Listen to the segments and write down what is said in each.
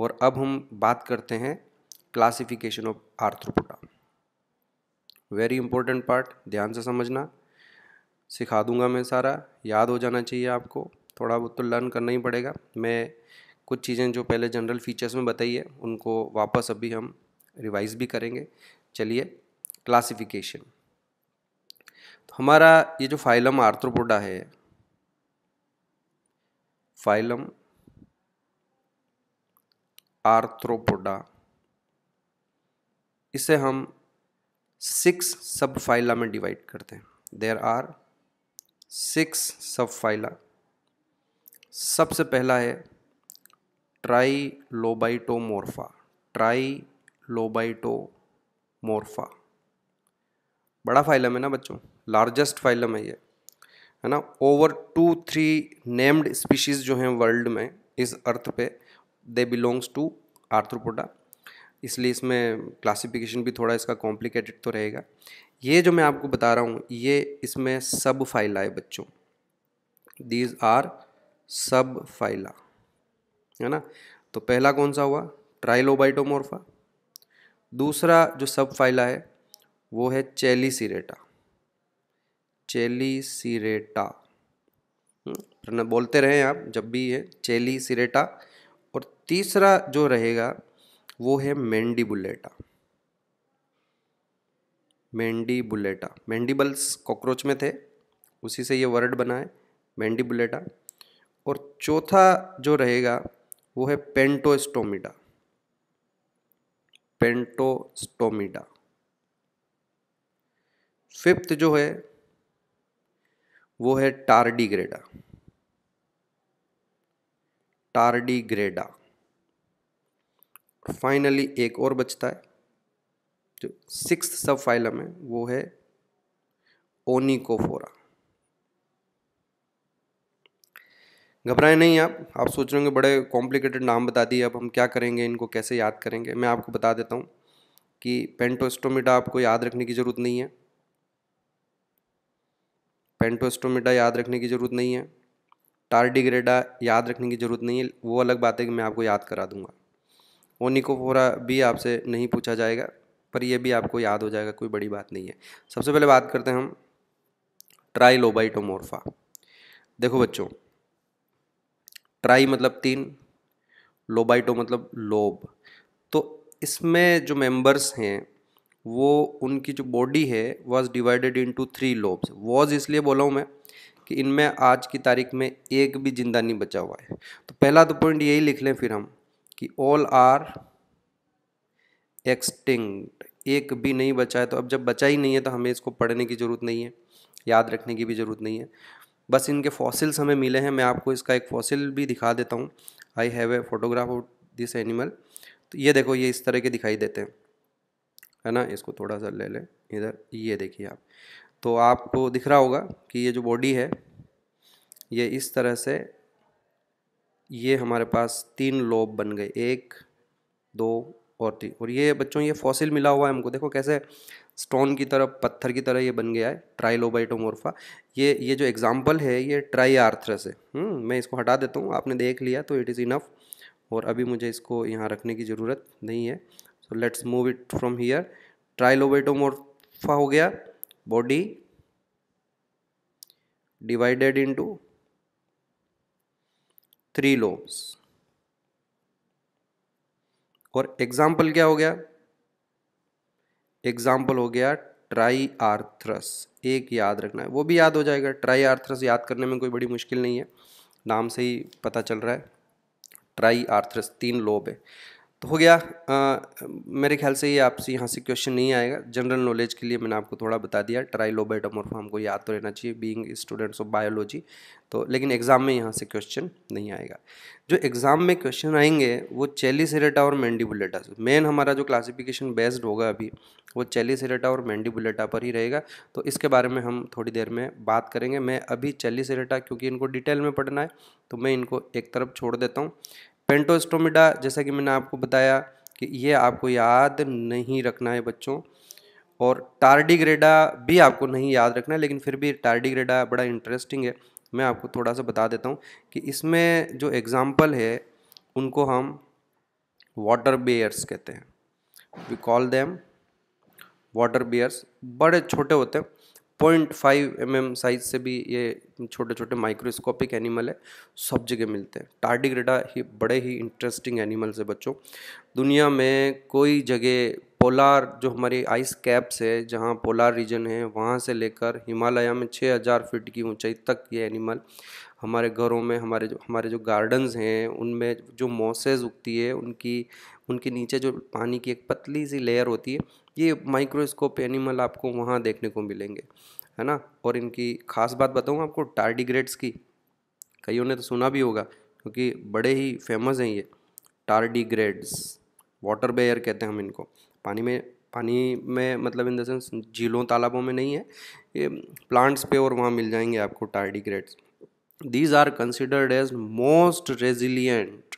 और अब हम बात करते हैं classification of Arthropoda very important part ध्यान से समझना सिखा दूंगा मैं सारा याद हो जाना चाहिए आपको थोड़ा बहुत तो लर्न करना ही पड़ेगा मैं कुछ चीज़ें जो पहले जनरल फीचर्स में बताई है उनको वापस अभी हम रिवाइज भी करेंगे चलिए क्लासिफिकेशन तो हमारा ये जो फाइलम आर्थ्रोपोडा है फाइलम आर्थ्रोपोडा इसे हम सिक्स सब फाइला में डिवाइड करते हैं there are six sub phyla सबसे पहला है ट्राई लोबाइटोमोर्फा ट्राई लोबाइटोमोर्फा बड़ा फाइलम है ना बच्चों लार्जेस्ट फाइलम है ये है ना over two three named species जो हैं वर्ल्ड में इस अर्थ पे दे बिलोंग्स टू आर्थ्रोपोडा इसलिए इसमें क्लासिफिकेशन भी थोड़ा इसका कॉम्प्लिकेटेड तो रहेगा ये जो मैं आपको बता रहा हूँ ये इसमें सब फाइला है बच्चों दीज आर सब फाइला है ना तो पहला कौन सा हुआ ट्राइलोबाइटोमोर्फा दूसरा जो सब फाइला है वो है चेलीसीरेटा हम्म, चेलीसीरेटा बोलते रहें आप जब भी ये चेलीसीरेटा तीसरा जो रहेगा वो है Mandibulata Mandibulata mandibles cockroach में थे उसी से ये वर्ड बना है मेंडी बुलेटा और चौथा जो रहेगा वो है पेंटोस्टोमिडा पेंटोस्टोमिडा फिफ्थ जो है वो है टारडी ग्रेडा फाइनली एक और बचता है जो सिक्स सब फाइलम है वो है ओनिकोफोरा घबराए नहीं आप आप सोच रहे होंगे बड़े कॉम्प्लिकेटेड नाम बता दिए अब हम क्या करेंगे इनको कैसे याद करेंगे मैं आपको बता देता हूँ कि पेंटोस्टोमिडा आपको याद रखने की ज़रूरत नहीं है पेंटोस्टोमिडा याद रखने की ज़रूरत नहीं है टार्डिग्रेडा याद रखने की ज़रूरत नहीं है वो अलग बात है कि मैं आपको याद करा दूंगा ओनिकोफोरा भी आपसे नहीं पूछा जाएगा पर यह भी आपको याद हो जाएगा कोई बड़ी बात नहीं है सबसे पहले बात करते हैं हम ट्राइलोबाइटोमोर्फा देखो बच्चों ट्राई मतलब तीन लोबाइटो मतलब लोब तो इसमें जो मेंबर्स हैं वो उनकी जो बॉडी है was divided into three lobes was इसलिए बोला हूँ मैं कि इनमें आज की तारीख में एक भी जिंदा नहीं बचा हुआ है तो पहला तो पॉइंट यही लिख लें फिर हम कि ऑल आर एक्सटिंक्ट एक भी नहीं बचा है तो अब जब बचा ही नहीं है तो हमें इसको पढ़ने की ज़रूरत नहीं है याद रखने की भी ज़रूरत नहीं है बस इनके फॉसिल्स हमें मिले हैं मैं आपको इसका एक फॉसिल भी दिखा देता हूँ I have a photograph of this animal तो ये देखो ये इस तरह के दिखाई देते हैं है ना इसको थोड़ा सा ले लें इधर ये देखिए आप तो आपको दिख रहा होगा कि ये जो बॉडी है ये इस तरह से ये हमारे पास तीन लोब बन गए एक दो और तीन और ये बच्चों ये फॉसिल मिला हुआ है हमको देखो कैसे स्टोन की तरह पत्थर की तरह ये बन गया है ट्राइलोबाइटोमोर्फा ये ये जो एग्ज़ाम्पल है ये ट्राई आर्थ्रस है हम्म, मैं इसको हटा देता हूँ आपने देख लिया तो इट इज़ इनफ और अभी मुझे इसको यहाँ रखने की ज़रूरत नहीं है so let's move it from here Trilobitomorpha हो गया body divided into three lobes और एग्जाम्पल क्या हो गया एग्जाम्पल हो गया ट्राई आर्थरस एक याद रखना है वो भी याद हो जाएगा ट्राई आर्थरस याद करने में कोई बड़ी मुश्किल नहीं है नाम से ही पता चल रहा है ट्राई आर्थरस तीन लोब है तो हो गया आ, मेरे ख्याल से ये आपसे यहाँ से क्वेश्चन नहीं आएगा जनरल नॉलेज के लिए मैंने आपको थोड़ा बता दिया ट्राइलोबाइटोमोर्फ हमको याद तो रहना चाहिए बीइंग स्टूडेंट्स ऑफ बायोलॉजी तो लेकिन एग्ज़ाम में यहाँ से क्वेश्चन नहीं आएगा जो एग्ज़ाम में क्वेश्चन आएंगे वो चेलिसरेटा और मैंडिबुलेटा मेन हमारा जो क्लासिफिकेशन बेस्ड होगा अभी वो चेलिसरेटा और मैंडीबुलेटा पर ही रहेगा तो इसके बारे में हम थोड़ी देर में बात करेंगे मैं अभी चेलिसरेटा क्योंकि इनको डिटेल में पढ़ना है तो मैं इनको एक तरफ छोड़ देता हूँ पेंटोस्टोमिडा जैसा कि मैंने आपको बताया कि ये आपको याद नहीं रखना है बच्चों और टार्डिग्रेडा भी आपको नहीं याद रखना है लेकिन फिर भी टार्डिग्रेडा बड़ा इंटरेस्टिंग है मैं आपको थोड़ा सा बता देता हूँ कि इसमें जो एग्ज़ाम्पल है उनको हम वाटर बेयर्स कहते हैं we call them water bears बड़े छोटे होते हैं point five M M size से भी ये छोटे छोटे माइक्रोस्कोपिक एनिमल है सब जगह मिलते हैं टार्डिग्रेडा ही बड़े ही इंटरेस्टिंग एनिमल्स है बच्चों दुनिया में कोई जगह पोलार जो हमारी आइस कैप्स है जहाँ पोलार रीजन है वहाँ से लेकर हिमालय में छः हज़ार फीट की ऊंचाई तक ये एनिमल हमारे घरों में हमारे जो हमारे जो गार्डन्स हैं उनमें जो मॉसेज उगती है उनकी उनके नीचे जो पानी की एक पतली सी लेयर होती है ये माइक्रोस्कोप एनिमल आपको वहाँ देखने को मिलेंगे है ना और इनकी खास बात बताऊँ आपको टार्डिग्रेड्स की कईयों ने तो सुना भी होगा क्योंकि बड़े ही फेमस हैं ये टार्डिग्रेड्स वाटर बेयर कहते हैं हम इनको पानी में पानी में मतलब इन द सेंस झीलों तालाबों में नहीं है ये प्लांट्स पे और वहाँ मिल जाएंगे आपको tardigrades these are considered as most resilient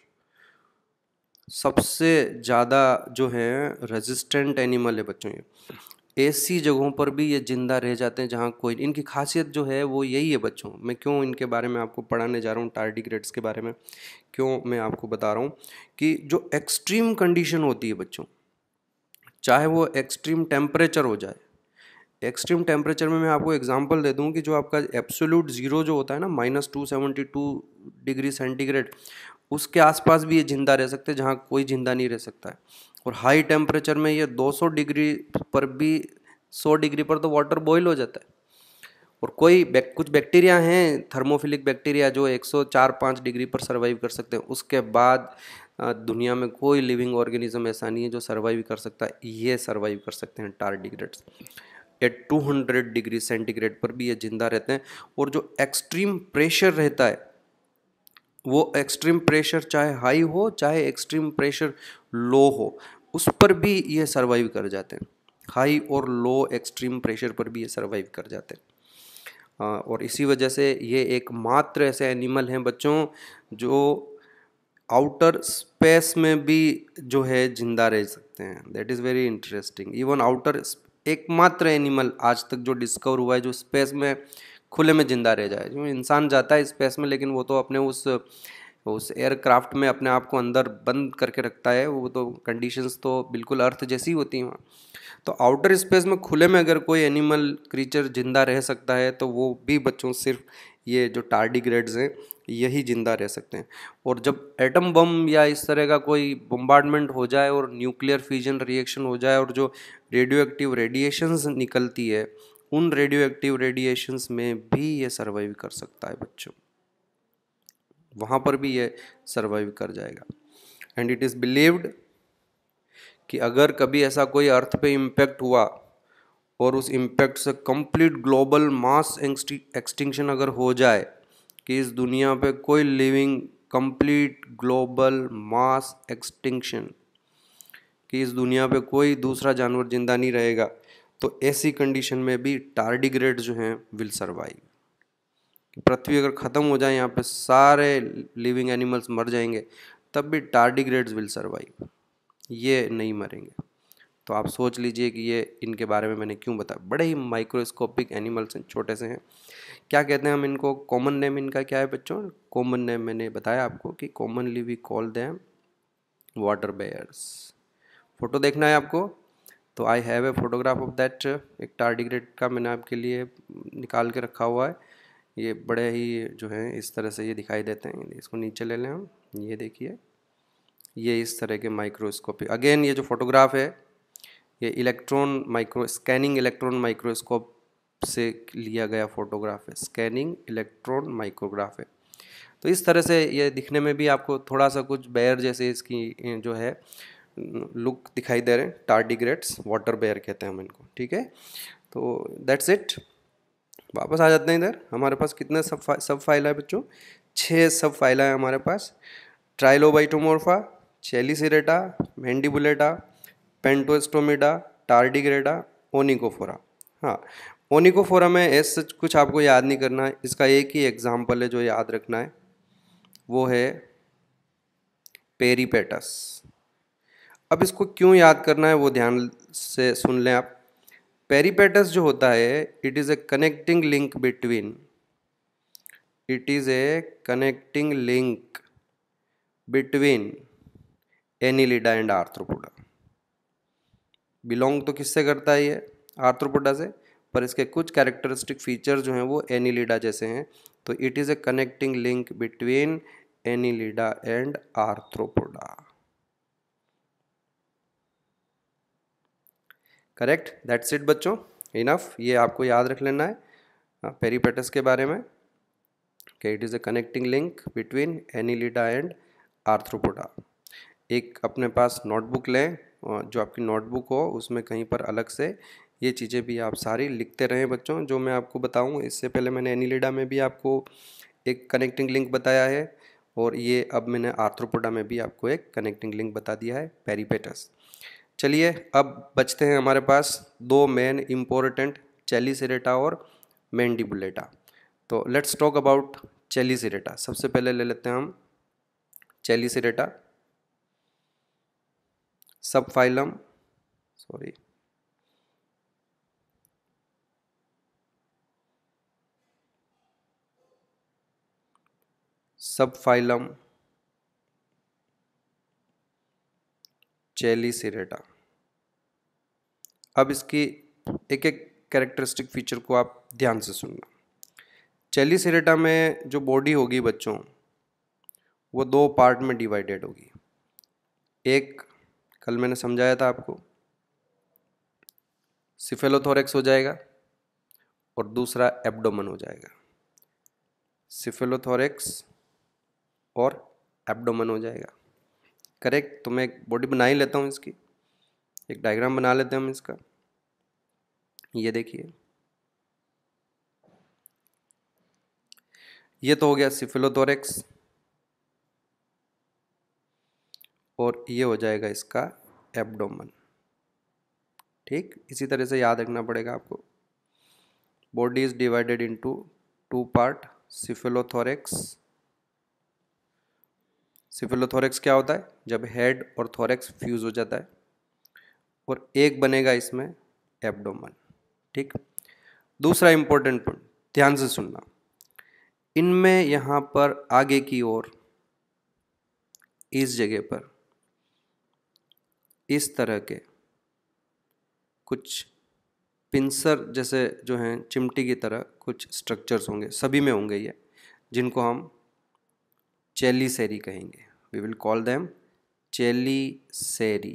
सबसे ज़्यादा जो है रेजिस्टेंट एनिमल है बच्चों ये ऐसी जगहों पर भी ये ज़िंदा रह जाते हैं जहाँ कोई इनकी खासियत जो है वो यही है बच्चों मैं क्यों इनके बारे में आपको पढ़ाने जा रहा हूँ टार्डिग्रेड्स के बारे में क्यों मैं आपको बता रहा हूँ कि जो एक्सट्रीम कंडीशन होती है बच्चों चाहे वो एक्सट्रीम टेम्परेचर हो जाए एक्सट्रीम टेम्परेचर में मैं आपको एग्जांपल दे दूं कि जो आपका एब्सोल्यूट ज़ीरो जो होता है ना minus two seventy two degree centigrade उसके आसपास भी ये जिंदा रह सकते हैं जहाँ कोई जिंदा नहीं रह सकता है और हाई टेम्परेचर में ये दो सौ डिग्री पर भी सौ डिग्री पर तो वाटर बॉयल हो जाता है और कोई बैक, कुछ बैक्टीरिया हैं थर्मोफिलिक बैक्टीरिया जो एक सौ चार पाँच डिग्री पर सर्वाइव कर सकते हैं उसके बाद दुनिया में कोई लिविंग ऑर्गेनिज्म ऐसा नहीं है जो सर्वाइव कर सकता है ये सर्वाइव कर सकते हैं tardigrades at 200 degree centigrade पर भी ये जिंदा रहते हैं और जो एक्सट्रीम प्रेशर रहता है वो एक्सट्रीम प्रेशर चाहे हाई हो चाहे एक्सट्रीम प्रेशर लो हो उस पर भी ये सर्वाइव कर जाते हैं हाई और लो एक्सट्रीम प्रेशर पर भी ये सर्वाइव कर जाते हैं और इसी वजह से ये एक मात्र ऐसे एनिमल हैं बच्चों जो आउटर स्पेस में भी जो है जिंदा रह सकते हैं that is very interesting even outer एकमात्र एनिमल आज तक जो डिस्कवर हुआ है जो स्पेस में खुले में ज़िंदा रह जाए जो इंसान जाता है स्पेस में लेकिन वो तो अपने उस उस एयरक्राफ्ट में अपने आप को अंदर बंद करके रखता है वो तो कंडीशंस तो बिल्कुल अर्थ जैसी होती हैं तो आउटर स्पेस में खुले में अगर कोई एनिमल क्रीचर ज़िंदा रह सकता है तो वो भी बच्चों सिर्फ ये जो टार्डिग्रेड्स हैं यही ज़िंदा रह सकते हैं और जब एटम बम या इस तरह का कोई बम्बार्डमेंट हो जाए और न्यूक्लियर फ्यूजन रिएक्शन हो जाए और जो रेडियो एक्टिव रेडिएशंस निकलती है उन रेडियो एक्टिव रेडिएशंस में भी ये सर्वाइव कर सकता है बच्चों वहाँ पर भी ये सर्वाइव कर जाएगा एंड इट इज़ बिलीव्ड कि अगर कभी ऐसा कोई अर्थ पे इम्पैक्ट हुआ और उस इम्पैक्ट से कंप्लीट ग्लोबल मास एक्सटिंक्शन अगर हो जाए कि इस दुनिया पे कोई living complete global mass extinction कि इस दुनिया पे कोई दूसरा जानवर जिंदा नहीं रहेगा तो ऐसी कंडीशन में भी टार्डिग्रेड जो हैं विल सर्वाइव पृथ्वी अगर ख़त्म हो जाए यहाँ पे सारे लिविंग एनिमल्स मर जाएंगे तब भी टार्डिग्रेड्स विल सर्वाइव ये नहीं मरेंगे तो आप सोच लीजिए कि ये इनके बारे में मैंने क्यों बताया बड़े ही माइक्रोस्कोपिक एनिमल्स हैं छोटे से हैं क्या कहते हैं हम इनको कॉमन नेम इनका क्या है बच्चों कॉमन नेम मैंने बताया आपको कि commonly we call them water bears photo देखना है आपको तो I have a photograph of that एक टार्डिग्रेट का मैंने आपके लिए निकाल के रखा हुआ है ये बड़े ही जो हैं इस तरह से ये दिखाई देते हैं इसको नीचे ले लें हम ये देखिए ये इस तरह के माइक्रोस्कोपी अगेन ये जो फोटोग्राफ है ये electron micro scanning electron microscope से लिया गया फोटोग्राफ है स्कैनिंग इलेक्ट्रॉन माइक्रोग्राफ है तो इस तरह से ये दिखने में भी आपको थोड़ा सा कुछ बेयर जैसे इसकी जो है लुक दिखाई दे रहे हैं टार्डिग्रेट्स वाटर बेयर कहते हैं हम इनको ठीक है तो दैट्स इट वापस आ जाते हैं इधर हमारे पास कितने सब फा, सब फाइल है बच्चों छः सब फाइल है हमारे पास ट्राइलोबाइटोमोर्फा चेलीसीरेटा मैंडिबुलेटा पेंटोस्टोमिडा टार्डिग्रेटा ओनिकोफोरा हाँ ओनिकोफोरा में एस सच कुछ आपको याद नहीं करना है इसका एक ही एग्जाम्पल है जो याद रखना है वो है पेरीपेटस अब इसको क्यों याद करना है वो ध्यान से सुन लें आप पेरीपेटस जो होता है it is a connecting link between it is a connecting link between Annelida and Arthropoda belong तो किससे करता है ये आर्थ्रोपोडा से पर इसके कुछ कैरेक्टरिस्टिक फीचर जो हैं वो एनीलिडा जैसे हैं तो it is a connecting link between Annelida and Arthropoda correct that's it बच्चों इनफ ये आपको याद रख लेना है पेरीपेटस हाँ, के बारे में कि it is a connecting link between Annelida and Arthropoda एक अपने पास नोटबुक लें जो आपकी नोटबुक हो उसमें कहीं पर अलग से ये चीज़ें भी आप सारी लिखते रहें बच्चों जो मैं आपको बताऊँ इससे पहले मैंने एनिलेडा में भी आपको एक कनेक्टिंग लिंक बताया है और ये अब मैंने आर्थ्रोपोडा में भी आपको एक कनेक्टिंग लिंक बता दिया है पेरीपेटस चलिए अब बचते हैं हमारे पास दो मेन इम्पोर्टेंट चेलिसरेटा और मैंडिबुलेटा तो लेट्स टॉक अबाउट चेलिसरेटा सबसे पहले ले लेते हैं हम सब फाइलम सॉरी फाइलम चेलीसिरेटा अब इसकी एक एक कैरेक्टरिस्टिक फीचर को आप ध्यान से सुनना चेलीसिरेटा में जो बॉडी होगी बच्चों वो दो पार्ट में डिवाइडेड होगी एक कल मैंने समझाया था आपको सिफेलोथोरेक्स हो जाएगा और दूसरा एब्डोमन हो जाएगा सिफेलोथोरेक्स और एब्डोमन हो जाएगा करेक्ट तो मैं एक बॉडी बना ही लेता हूँ इसकी एक डायग्राम बना लेते हैं हम इसका ये देखिए ये तो हो गया सिफिलोथोरेक्स और ये हो जाएगा इसका एब्डोमन ठीक इसी तरह से याद रखना पड़ेगा आपको body is divided into two part cephalothorax cephalothorax क्या होता है जब हेड और थोरेक्स फ्यूज़ हो जाता है और एक बनेगा इसमें एब्डोमन ठीक दूसरा इम्पोर्टेंट पॉइंट ध्यान से सुनना इनमें यहाँ पर आगे की ओर इस जगह पर इस तरह के कुछ पिंसर जैसे जो हैं चिमटी की तरह कुछ स्ट्रक्चर्स होंगे सभी में होंगे ये जिनको हम चेलीसेरी कहेंगे we will call them chelicerae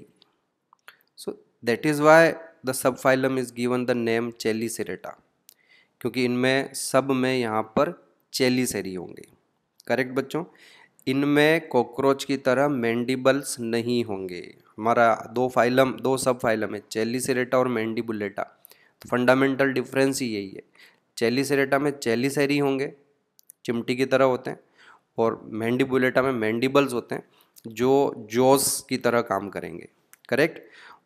so that is why the sub phylum is given the name Chelicerata क्योंकि इनमें सब में यहाँ पर चेलीसेरी होंगे करेक्ट बच्चों इनमें कॉकरोच की तरह मैंडिबल्स नहीं होंगे हमारा दो फाइलम दो सब फाइलम है चेलीसेरेटा और मैंडिबुलेटा तो फंडामेंटल डिफरेंस ही यही है चेलीसेरेटा में चेलीसेरी होंगे चिमटी की तरह होते हैं और मैंडिबुलेटा में मैंडिबल्स होते हैं जो जोस की तरह काम करेंगे करेक्ट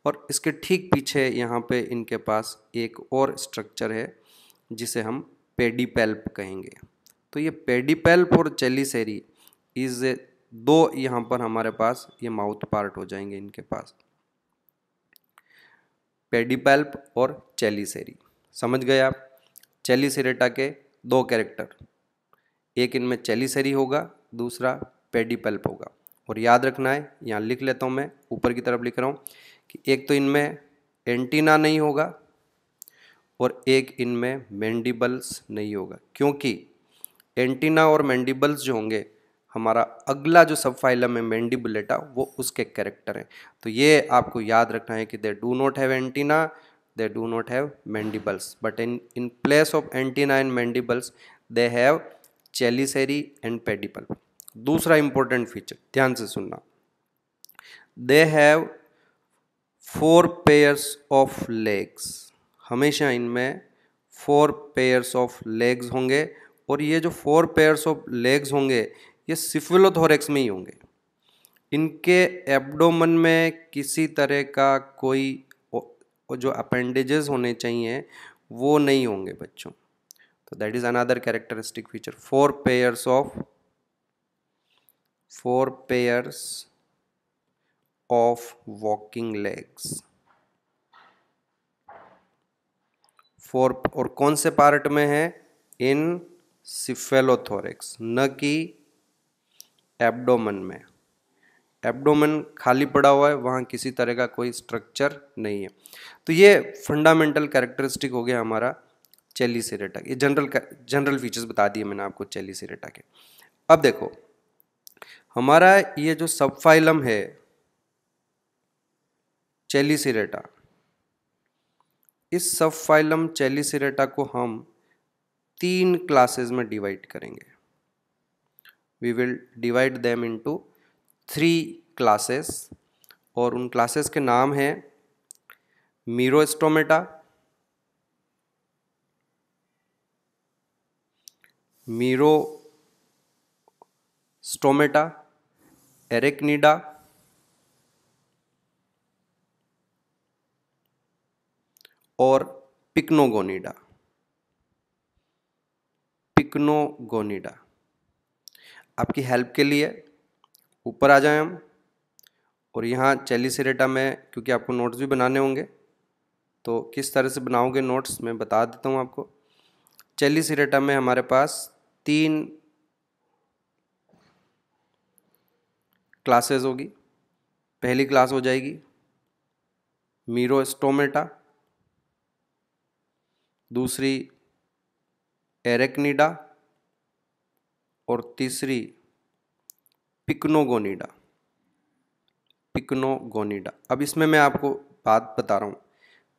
और इसके ठीक पीछे यहाँ पे इनके पास एक और स्ट्रक्चर है जिसे हम पेडीपेल्प कहेंगे तो ये पेडीपेल्प और चेलीसेरी इज़ दो यहाँ पर हमारे पास ये माउथ पार्ट हो जाएंगे इनके पास पेडीपेल्प और चेलीसेरी समझ गए आप चेलीसेरेटा के दो कैरेक्टर एक इनमें चेलीसरी होगा दूसरा पेडीपल्प होगा और याद रखना है यहाँ लिख लेता हूँ मैं ऊपर की तरफ लिख रहा हूँ कि एक तो इनमें एंटीना नहीं होगा और एक इनमें मैंडिबल्स नहीं होगा क्योंकि एंटीना और मैंडिबल्स जो होंगे हमारा अगला जो सब फाइलम है मैंडिबुलेटा वो उसके कैरेक्टर हैं तो ये आपको याद रखना है कि they do not have antenna they do not have mandibles but in in place of antenna and mandibles they have chelicerae and pedipalp दूसरा इंपॉर्टेंट फीचर ध्यान से सुनना they have four pairs of legs हमेशा इनमें four pairs of legs होंगे और ये जो फोर पेयर्स ऑफ लेग्स होंगे ये सिफिलोथोरेक्स में ही होंगे इनके एब्डोमन में किसी तरह का कोई जो अपेंडेजेस होने चाहिए वो नहीं होंगे बच्चों तो that is another characteristic feature four pairs of four pairs of walking legs four और कौन से पार्ट में है इन सिफेलोथोरिक्स न कि एब्डोमन में एब्डोमेन खाली पड़ा हुआ है वहाँ किसी तरह का कोई स्ट्रक्चर नहीं है तो ये फंडामेंटल कैरेक्टरिस्टिक हो गया हमारा चेली सिरेटा ये जनरल जनरल फीचर्स बता दिए मैंने आपको चेली सिरेटा के अब देखो हमारा ये जो सब फाइलम है चेली सिरेटा इस सब फाइलम सिरेटा को हम तीन क्लासेस में डिवाइड करेंगे we will divide them into three classes और उन क्लासेस के नाम हैं मीरोस्टोमेटा स्टोमेटा एरेक्निडा और पिक्नोगोनिडा पिक्नोगोनिडा आपकी हेल्प के लिए ऊपर आ जाएं हम और यहाँ चेलिसरेटा में क्योंकि आपको नोट्स भी बनाने होंगे तो किस तरह से बनाओगे नोट्स मैं बता देता हूँ आपको चेलिसरेटा में हमारे पास तीन क्लासेस होगी पहली क्लास हो जाएगी मीरोस्टोमेटा दूसरी एरेक्निडा और तीसरी पिकनोगोनीडा पिकनोगोनीडा अब इसमें मैं आपको बात बता रहा हूँ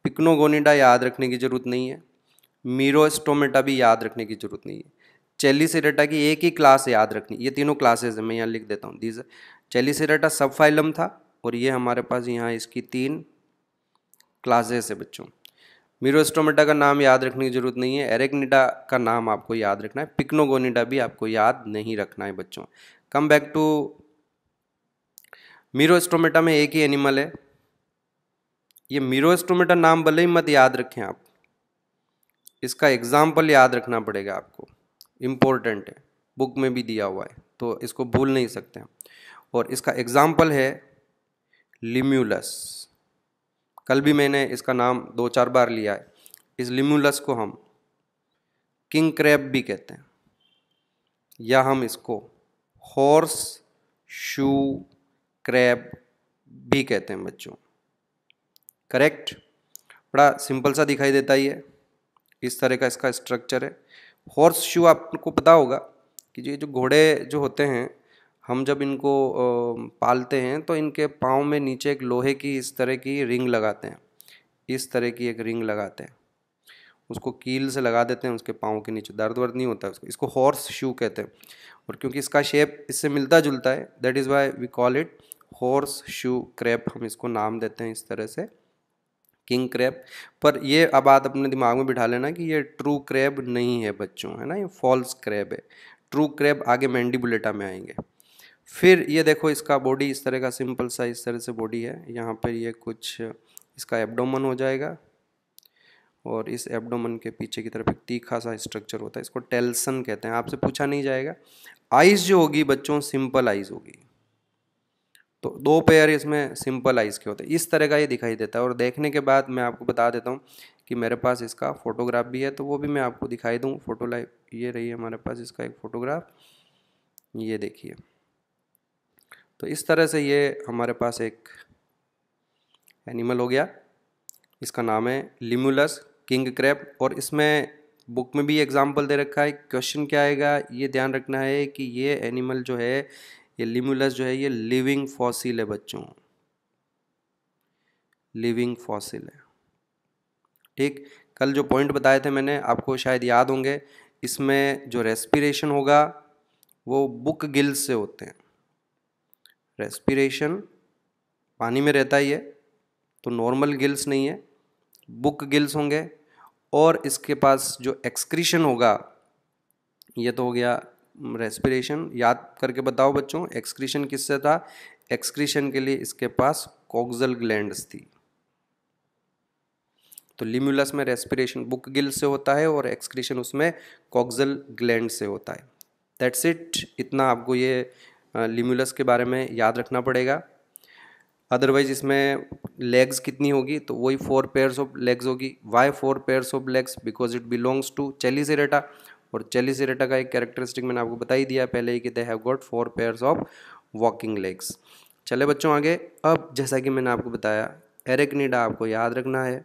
पिकनोगोनीडा याद रखने की ज़रूरत नहीं है मीरोस्टोमेटा भी याद रखने की ज़रूरत नहीं है चेली सिरेटा की एक ही क्लास याद रखनी ये तीनों क्लासेज है मैं यहाँ लिख देता हूँ दीज चेली सिरेटा सब फाइलम था और ये हमारे पास यहाँ इसकी तीन क्लासेस है बच्चों मीरोस्टोमेटा का नाम याद रखने की जरूरत नहीं है एरेक्निडा का नाम आपको याद रखना है पिक्नोगोनिडा भी आपको याद नहीं रखना है बच्चों कम बैक टू मीरोस्टोमेटा में एक ही एनिमल है ये मीरोस्टोमेटा नाम भले ही मत याद रखें आप इसका एग्जाम्पल याद रखना पड़ेगा आपको इम्पोर्टेंट है बुक में भी दिया हुआ है तो इसको भूल नहीं सकते हैं और इसका एग्ज़ाम्पल है लिम्यूलस कल भी मैंने इसका नाम दो चार बार लिया है इस लिम्यूलस को हम किंग क्रैब भी कहते हैं या हम इसको हॉर्स शू क्रैब भी कहते हैं बच्चों करेक्ट बड़ा सिंपल सा दिखाई देता ही है इस तरह का इसका स्ट्रक्चर है हॉर्स शू आपको पता होगा कि ये जो घोड़े जो होते हैं हम जब इनको पालते हैं तो इनके पाँव में नीचे एक लोहे की इस तरह की रिंग लगाते हैं इस तरह की एक रिंग लगाते हैं उसको कील से लगा देते हैं उसके पाँव के नीचे दर्द वर्द नहीं होता इसको हॉर्स शू कहते हैं और क्योंकि इसका शेप इससे मिलता जुलता है that is why we call it horseshoe crab हम इसको नाम देते हैं इस तरह से किंग क्रैब पर ये अब बात अपने दिमाग में बिठा लेना कि ये ट्रू क्रैब नहीं है बच्चों है ना ये फॉल्स क्रैब है ट्रू क्रैब आगे मैंडिबुलेटा में आएंगे फिर ये देखो इसका बॉडी इस तरह का सिंपल सा इस तरह से बॉडी है यहाँ पर ये कुछ इसका एबडोमन हो जाएगा और इस एबडोमन के पीछे की तरफ एक तीखा सा स्ट्रक्चर होता है इसको टेल्सन कहते हैं आपसे पूछा नहीं जाएगा आइज़ जो होगी बच्चों सिंपल आइज़ होगी तो दो पेयर इसमें सिंपल आइस के होते हैं इस तरह का ये दिखाई देता है और देखने के बाद मैं आपको बता देता हूँ कि मेरे पास इसका फ़ोटोग्राफ भी है तो वो भी मैं आपको दिखाई दूँ फ़ोटो लाइव ये रही हमारे पास इसका एक फ़ोटोग्राफ ये देखिए तो इस तरह से ये हमारे पास एक एनिमल हो गया इसका नाम है लिमुलस किंग क्रैप और इसमें बुक में भी एग्जाम्पल दे रखा है क्वेश्चन क्या आएगा ये ध्यान रखना है कि ये एनिमल जो है ये लिमुलस जो है ये लिविंग फॉसिल है बच्चों लिविंग फॉसिल है ठीक कल जो पॉइंट बताए थे मैंने आपको शायद याद होंगे इसमें जो रेस्पिरेशन होगा वो बुक गिल्स से होते हैं रेस्पिरेशन पानी में रहता ही है तो नॉर्मल गिल्स नहीं है बुक गिल्स होंगे और इसके पास जो एक्सक्रीशन होगा ये तो हो गया रेस्पिरेशन याद करके बताओ बच्चों एक्सक्रीशन किससे था एक्सक्रीशन के लिए इसके पास कॉक्जल ग्लैंड थी तो लिम्यूलस में रेस्पिरेशन बुक गिल से होता है और एक्सक्रीशन उसमें कॉक्जल ग्लैंड से होता है दैट्स इट इतना आपको ये लिम्यूलस के बारे में याद रखना पड़ेगा अदरवाइज इसमें लेग्स कितनी होगी तो वही फोर पेयर्स ऑफ लेग्स होगी why four pairs of legs because it belongs to रेटा और चेली सिरेटा का एक कैरेक्टरिस्टिक मैंने आपको बता ही दिया पहले ही कि they have got four pairs of walking legs चले बच्चों आगे अब जैसा कि मैंने आपको बताया एरेक्निडा आपको याद रखना है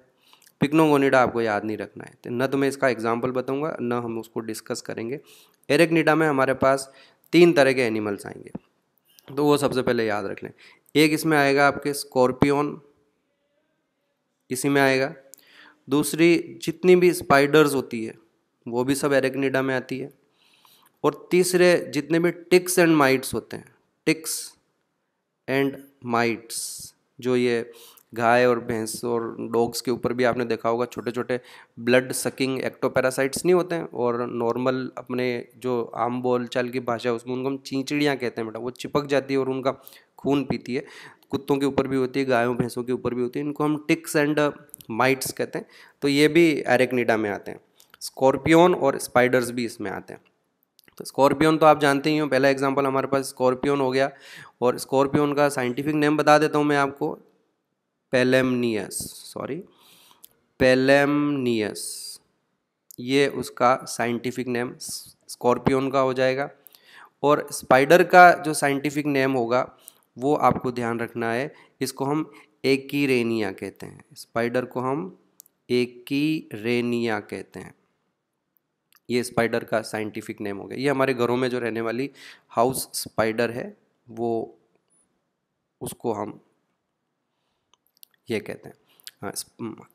पिकनोगोनीडा आपको याद नहीं रखना है तो न तो मैं इसका एग्जाम्पल बताऊँगा न हम उसको डिस्कस करेंगे एरेक्निडा में हमारे पास तीन तरह के एनिमल्स आएंगे तो वो सबसे पहले याद रख लें एक इसमें आएगा आपके स्कॉर्पियोन इसी में आएगा दूसरी जितनी भी स्पाइडर्स होती है वो भी सब एरेक्निडा में आती है और तीसरे जितने भी टिक्स एंड माइट्स होते हैं टिक्स एंड माइट्स जो ये गाय और भैंस और डॉग्स के ऊपर भी आपने देखा होगा छोटे छोटे ब्लड सकिंग एक्टोपैरासाइट्स नहीं होते हैं और नॉर्मल अपने जो आम बोल चाल की भाषा है उसमें उनको हम चींचड़ियाँ कहते हैं बेटा वो चिपक जाती है और उनका खून पीती है कुत्तों के ऊपर भी होती है गायों भैंसों के ऊपर भी होती है इनको हम टिक्स एंड माइट्स कहते हैं तो ये भी एरेक्निडा में आते हैं स्कॉर्पियोन और स्पाइडर्स भी इसमें आते हैं तो स्कॉर्पियोन तो आप जानते ही हो पहला एग्जांपल हमारे पास स्कॉर्पियोन हो गया और स्कॉर्पियोन का साइंटिफिक नेम बता देता हूँ मैं आपको पेलेमनियस सॉरी पेलेमनियस ये उसका साइंटिफिक नेम स्कॉर्पियोन का हो जाएगा और स्पाइडर का जो साइंटिफिक नेम होगा वो आपको ध्यान रखना है इसको हम रेनिया कहते हैं स्पाइडर को हम रेनिया कहते हैं ये स्पाइडर का साइंटिफिक नेम हो गया ये हमारे घरों में जो रहने वाली हाउस स्पाइडर है वो उसको हम ये कहते हैं हाँ,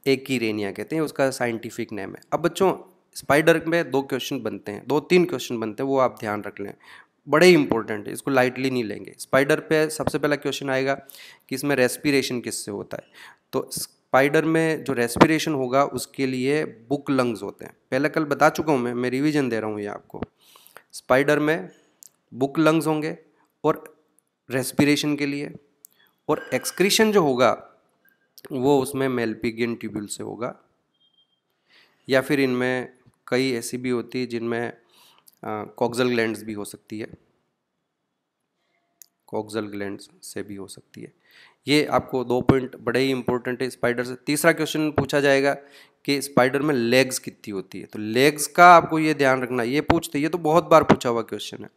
एक ही रेनिया कहते हैं उसका साइंटिफिक नेम है अब बच्चों स्पाइडर में दो क्वेश्चन बनते हैं दो तीन क्वेश्चन बनते हैं वो आप ध्यान रख लें बड़े ही इंपॉर्टेंट है इसको लाइटली नहीं लेंगे स्पाइडर पे सबसे पहला क्वेश्चन आएगा कि इसमें रेस्पिरेशन किससे होता है तो स्पाइडर में जो रेस्पिरेशन होगा उसके लिए बुक लंग्स होते हैं पहले कल बता चुका हूँ मैं मैं रिवीजन दे रहा हूँ ये आपको स्पाइडर में बुक लंग्स होंगे और रेस्पिरेशन के लिए और एक्सक्रीशन जो होगा वो उसमें मेलपिगियन ट्यूब्यूल से होगा या फिर इनमें कई ऐसी भी होती है जिनमें कॉक्जल ग्लैंड्स भी हो सकती है कॉक्जल ग्लैंड्स से भी हो सकती है ये आपको दो पॉइंट बड़े ही इंपॉर्टेंट है स्पाइडर से तीसरा क्वेश्चन पूछा जाएगा कि स्पाइडर में लेग्स कितनी होती है तो लेग्स का आपको ये ध्यान रखना ये पूछते ये तो बहुत बार पूछा हुआ क्वेश्चन है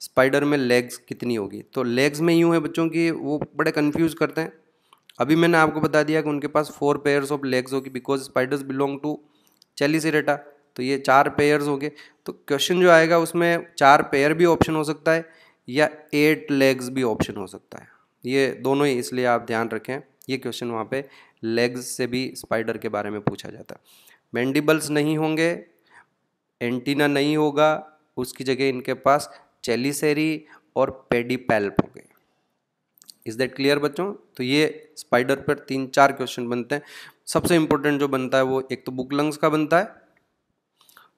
स्पाइडर में लेग्स कितनी होगी तो लेग्स में यूँ है बच्चों की वो बड़े कन्फ्यूज़ करते हैं अभी मैंने आपको बता दिया कि उनके पास फोर पेयर्स ऑफ लेग्स होगी because spiders belong to Chelicerata तो ये चार पेयर्स हो गए तो क्वेश्चन जो आएगा उसमें चार पेयर भी ऑप्शन हो सकता है या एट लेग्स भी ऑप्शन हो सकता है ये दोनों ही इसलिए आप ध्यान रखें ये क्वेश्चन वहाँ पे लेग्स से भी स्पाइडर के बारे में पूछा जाता है मैंडिबल्स नहीं होंगे एंटीना नहीं होगा उसकी जगह इनके पास चेलीसेरी और पेडीपैल्प हो गए इज़ दैट क्लियर बच्चों तो ये स्पाइडर पर तीन चार क्वेश्चन बनते हैं सबसे इंपॉर्टेंट जो बनता है वो एक तो बुक लंग्स का बनता है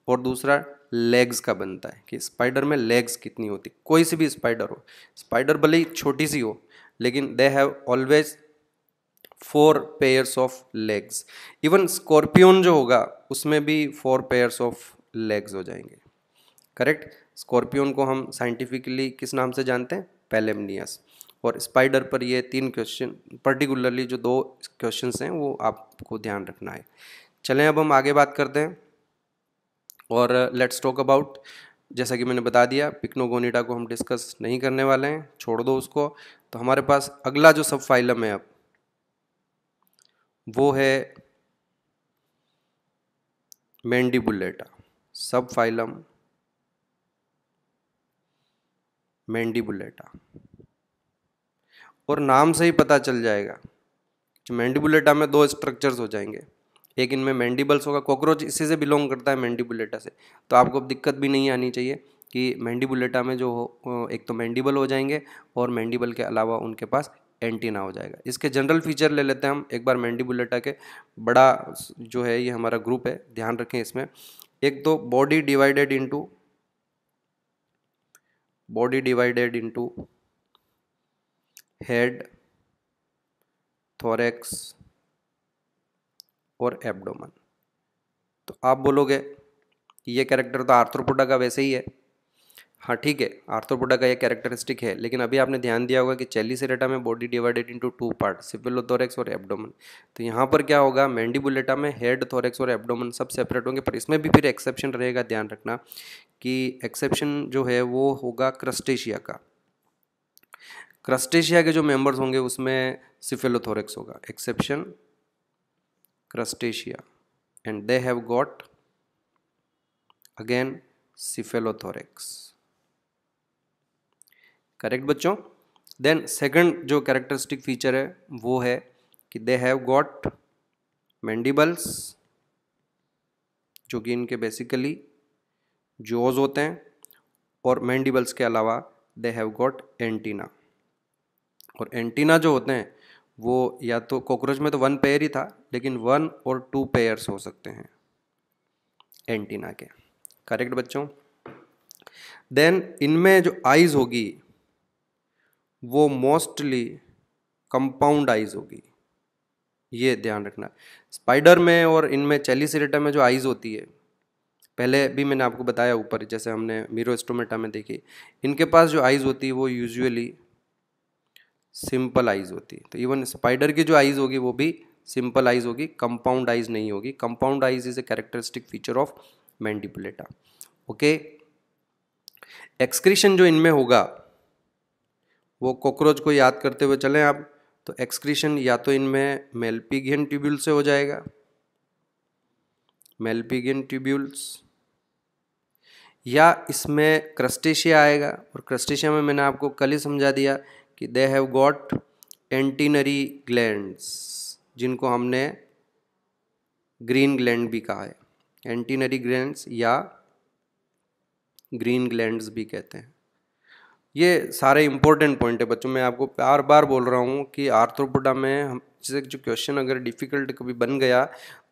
और दूसरा लेग्स का बनता है कि स्पाइडर में लेग्स कितनी होती कोई सी भी स्पाइडर हो स्पाइडर भले ही छोटी सी हो लेकिन they have always four pairs of legs even scorpion जो होगा उसमें भी फोर पेयर्स ऑफ लेग्स हो जाएंगे करेक्ट स्कॉर्पियोन को हम साइंटिफिकली किस नाम से जानते हैं पैलेमनियस और स्पाइडर पर ये तीन क्वेश्चन पर्टिकुलरली जो दो क्वेश्चन हैं वो आपको ध्यान रखना है चलें अब हम आगे बात करते हैं और लेट्स टॉक अबाउट जैसा कि मैंने बता दिया पिक्नोगोनीटा को हम डिस्कस नहीं करने वाले हैं छोड़ दो उसको तो हमारे पास अगला जो सब फाइलम है अब वो है मैंडिबुलेटा सब फाइलम मैंडिबुलेटा और नाम से ही पता चल जाएगा कि मैंडिबुलेटा में दो स्ट्रक्चर्स हो जाएंगे एक इनमें मैंडिबल्स होगा कॉकरोच इसी से बिलोंग करता है मैंडिबुलेटा से तो आपको अब दिक्कत भी नहीं आनी चाहिए कि मैंडिबुलेटा में जो एक तो मैंडिबल हो जाएंगे और मैंडिबल के अलावा उनके पास एंटीना हो जाएगा इसके जनरल फीचर ले लेते हैं हम एक बार मैंडिबुलेटा के बड़ा जो है ये हमारा ग्रुप है ध्यान रखें इसमें एक तो body divided into body divided into head thorax और एब्डोमन तो आप बोलोगे ये कैरेक्टर तो आर्थ्रोपोडा का वैसे ही है हाँ ठीक है आर्थोपोडा का ये कैरेक्टरिस्टिक है लेकिन अभी आपने ध्यान दिया होगा कि सेरेटा में body divided into two part thorax और एब्डोमन तो यहाँ पर क्या होगा मैंडिबुलेटा में हेड थोरेक्स और एब्डोमन सब सेपरेट होंगे पर इसमें भी फिर एक्सेप्शन रहेगा ध्यान रखना कि एक्सेप्शन जो है वो होगा क्रस्टेशिया का क्रस्टेशिया के जो मेम्बर्स होंगे उसमें सिफेलोथोरिक्स होगा exception Crustacea and they have got again cephalothorax correct बच्चों देन सेकंड जो कैरेक्टरिस्टिक फीचर है वो है कि दे हैव गॉट मैंडिबल्स जो कि इनके बेसिकली जोज होते हैं और मैंडिबल्स के अलावा दे हैव गॉट एंटीना और एंटीना जो होते हैं वो या तो कॉकरोच में तो वन पेयर ही था लेकिन वन और टू पेयर्स हो सकते हैं एंटीना के करेक्ट बच्चों देन इनमें जो आइज़ होगी वो मोस्टली कंपाउंड आइज होगी ये ध्यान रखना स्पाइडर में और इनमें चेलिसरेटा में जो आइज होती है पहले भी मैंने आपको बताया ऊपर जैसे हमने मीरोस्टोमेटा में देखी इनके पास जो आइज होती है वो यूजुअली सिंपल आइज होती है तो इवन स्पाइडर की जो आइज होगी वो भी सिंपल आइज होगी कंपाउंड आइज नहीं होगी compound eyes is a characteristic feature of Mandibulata okay excretion जो इनमें होगा वो कॉकरोच को याद करते हुए चलें आप तो एक्सक्रीशन या तो इनमें मेलपीगियन ट्यूब्यूल से हो जाएगा मेलपीगियन ट्यूब्यूल्स या इसमें क्रस्टेशिया आएगा और क्रस्टेशिया में मैंने आपको कल ही समझा दिया कि they have got antennary glands जिनको हमने ग्रीन ग्लैंड भी कहा है एंटीनरी ग्लैंड्स या ग्रीन ग्लैंड्स भी कहते हैं ये सारे इंपॉर्टेंट पॉइंट है बच्चों मैं आपको बार बार बोल रहा हूँ कि आर्थ्रोपोडा में हम जैसे जो क्वेश्चन अगर डिफ़िकल्ट कभी बन गया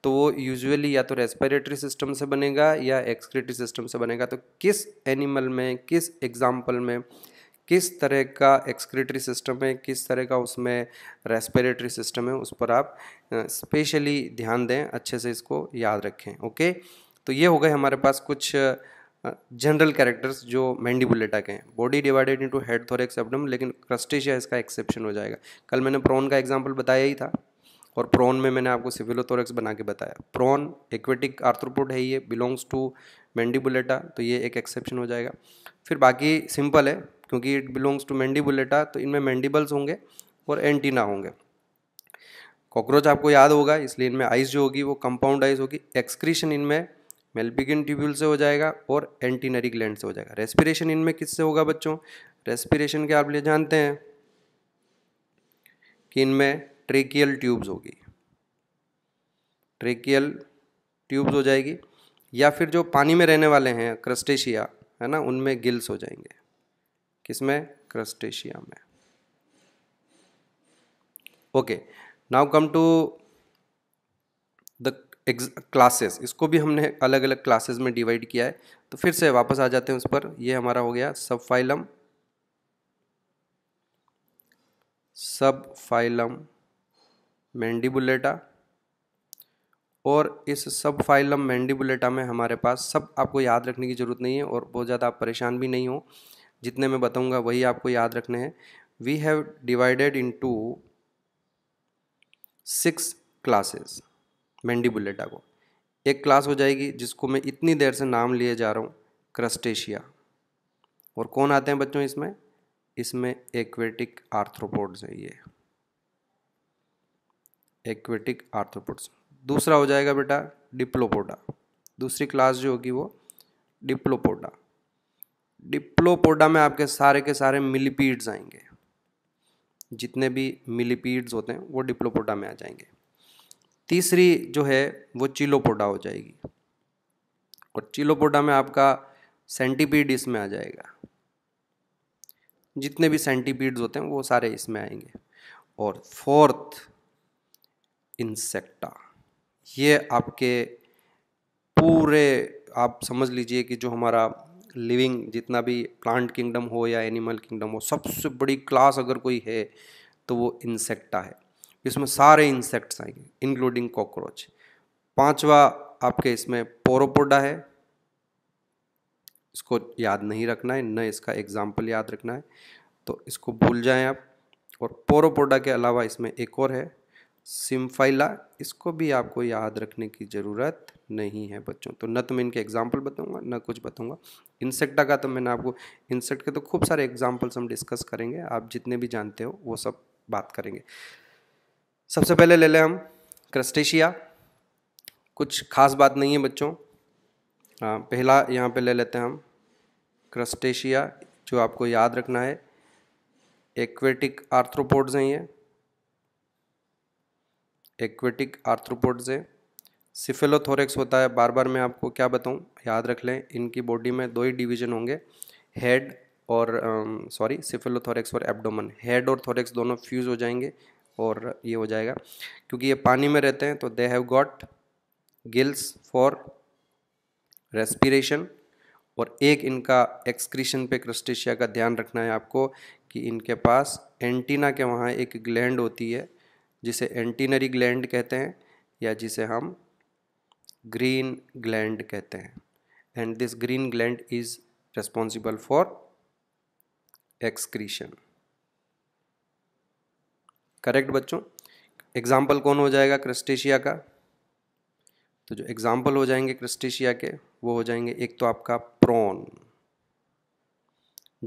तो वो यूजुअली या तो रेस्पिरेटरी सिस्टम से बनेगा या एक्सक्रेटरी सिस्टम से बनेगा तो किस एनिमल में किस एग्जाम्पल में किस तरह का एक्सक्रेटरी सिस्टम है किस तरह का उसमें रेस्पिरेटरी सिस्टम है उस पर आप स्पेशली ध्यान दें अच्छे से इसको याद रखें ओके तो ये हो गए हमारे पास कुछ जनरल कैरेक्टर्स जो मैंडिबुलेटा के हैं body divided into head thorax abdomen लेकिन क्रस्टेशिया इसका एक्सेप्शन हो जाएगा कल मैंने प्रॉन का एग्जाम्पल बताया ही था और प्रॉन में मैंने आपको सिविलोथोरेक्स बना के बताया प्रॉन एक्वेटिक आर्थ्रोपोड है ये बिलोंग्स टू मैंडिबुलेटा तो ये एक एक्सेप्शन हो जाएगा फिर बाकी सिंपल है क्योंकि इट बिलोंग्स टू मैंडिबुलेटा तो इनमें मैंडिबल्स होंगे और एंटीना होंगे कॉकरोच आपको याद होगा इसलिए इनमें आइस जो होगी वो कंपाउंड आइस होगी एक्सक्रीशन इनमें मेल्पिकिन ट्यूब्यूल से हो जाएगा और एंटीनरी ग्लैंड से हो जाएगा रेस्पिरेशन इनमें किससे होगा बच्चों रेस्पिरेशन के आप ये जानते हैं कि इनमें ट्रेकियल ट्यूब्स होगी ट्रेकियल ट्यूब्स हो जाएगी या फिर जो पानी में रहने वाले हैं क्रस्टेशिया है ना उनमें गिल्स हो जाएंगे किसमें क्रस्टेशिया में okay now come to classes इसको भी हमने अलग अलग क्लासेस में डिवाइड किया है तो फिर से वापस आ जाते हैं उस पर ये हमारा हो गया सब फाइलम सब फाइलम मैंडिबुलेटा और इस सब फाइलम मैंडिबुलेटा में हमारे पास सब आपको याद रखने की ज़रूरत नहीं है और बहुत ज़्यादा आप परेशान भी नहीं हो जितने मैं बताऊंगा वही आपको याद रखने हैं we have divided into six classes Mandibulata को एक क्लास हो जाएगी जिसको मैं इतनी देर से नाम लिए जा रहा हूँ क्रस्टेशिया और कौन आते हैं बच्चों इसमें इसमें एक्वेटिक आर्थ्रोपोड्स है ये एक्वेटिक आर्थ्रोपोड्स दूसरा हो जाएगा बेटा डिप्लोपोडा दूसरी क्लास जो होगी वो डिप्लोपोडा डिप्लोपोडा में आपके सारे के सारे मिलीपीड्स आएंगे जितने भी मिलीपीड्स होते हैं वो डिप्लोपोडा में आ जाएंगे तीसरी जो है वो चिलोपोडा हो जाएगी और चिलोपोडा में आपका सेंटीपीड इसमें आ जाएगा जितने भी सेंटीपीड्स होते हैं वो सारे इसमें आएंगे और फोर्थ इंसेक्टा ये आपके पूरे आप समझ लीजिए कि जो हमारा लिविंग जितना भी प्लांट किंगडम हो या एनिमल किंगडम हो सबसे बड़ी क्लास अगर कोई है तो वो इंसेक्टा है इसमें सारे इंसेक्ट्स आएंगे इंक्लूडिंग कॉकरोच पांचवा आपके इसमें पोरोपोडा है इसको याद नहीं रखना है न इसका एग्जाम्पल याद रखना है तो इसको भूल जाएं आप और पोरोपोडा के अलावा इसमें एक और है सिम्फाइला इसको भी आपको याद रखने की ज़रूरत नहीं है बच्चों तो न तो मैं इनके एग्जाम्पल बताऊंगा न कुछ बताऊंगा इंसेक्टा का तो मैंने आपको इंसेक्ट के तो खूब सारे एग्जाम्पल्स हम डिस्कस करेंगे आप जितने भी जानते हो वो सब बात करेंगे सबसे पहले ले लें हम क्रस्टेशिया कुछ खास बात नहीं है बच्चों आ, पहला यहाँ पे ले लेते हैं हम क्रस्टेशिया जो आपको याद रखना है एक्वेटिक आर्थ्रोपोड्स हैं ये एक्वेटिक आर्थ्रोपोड्स हैं सिफेलोथोरेक्स होता है बार बार मैं आपको क्या बताऊं याद रख लें इनकी बॉडी में दो ही डिवीजन होंगे हेड और सॉरी सिफेलोथोरेक्स और एब्डोमन हेड और थोरेक्स दोनों फ्यूज़ हो जाएंगे और ये हो जाएगा क्योंकि ये पानी में रहते हैं तो they have got gills for respiration और एक इनका एक्सक्रीशन पे क्रस्टेशिया का ध्यान रखना है आपको कि इनके पास एंटीना के वहाँ एक ग्लैंड होती है जिसे एंटीनरी ग्लैंड कहते हैं या जिसे हम ग्रीन ग्लैंड कहते हैं and this green gland is responsible for excretion correct बच्चों एग्जाम्पल कौन हो जाएगा क्रस्टेशिया का तो जो एग्जाम्पल हो जाएंगे क्रस्टेशिया के वो हो जाएंगे एक तो आपका प्रॉन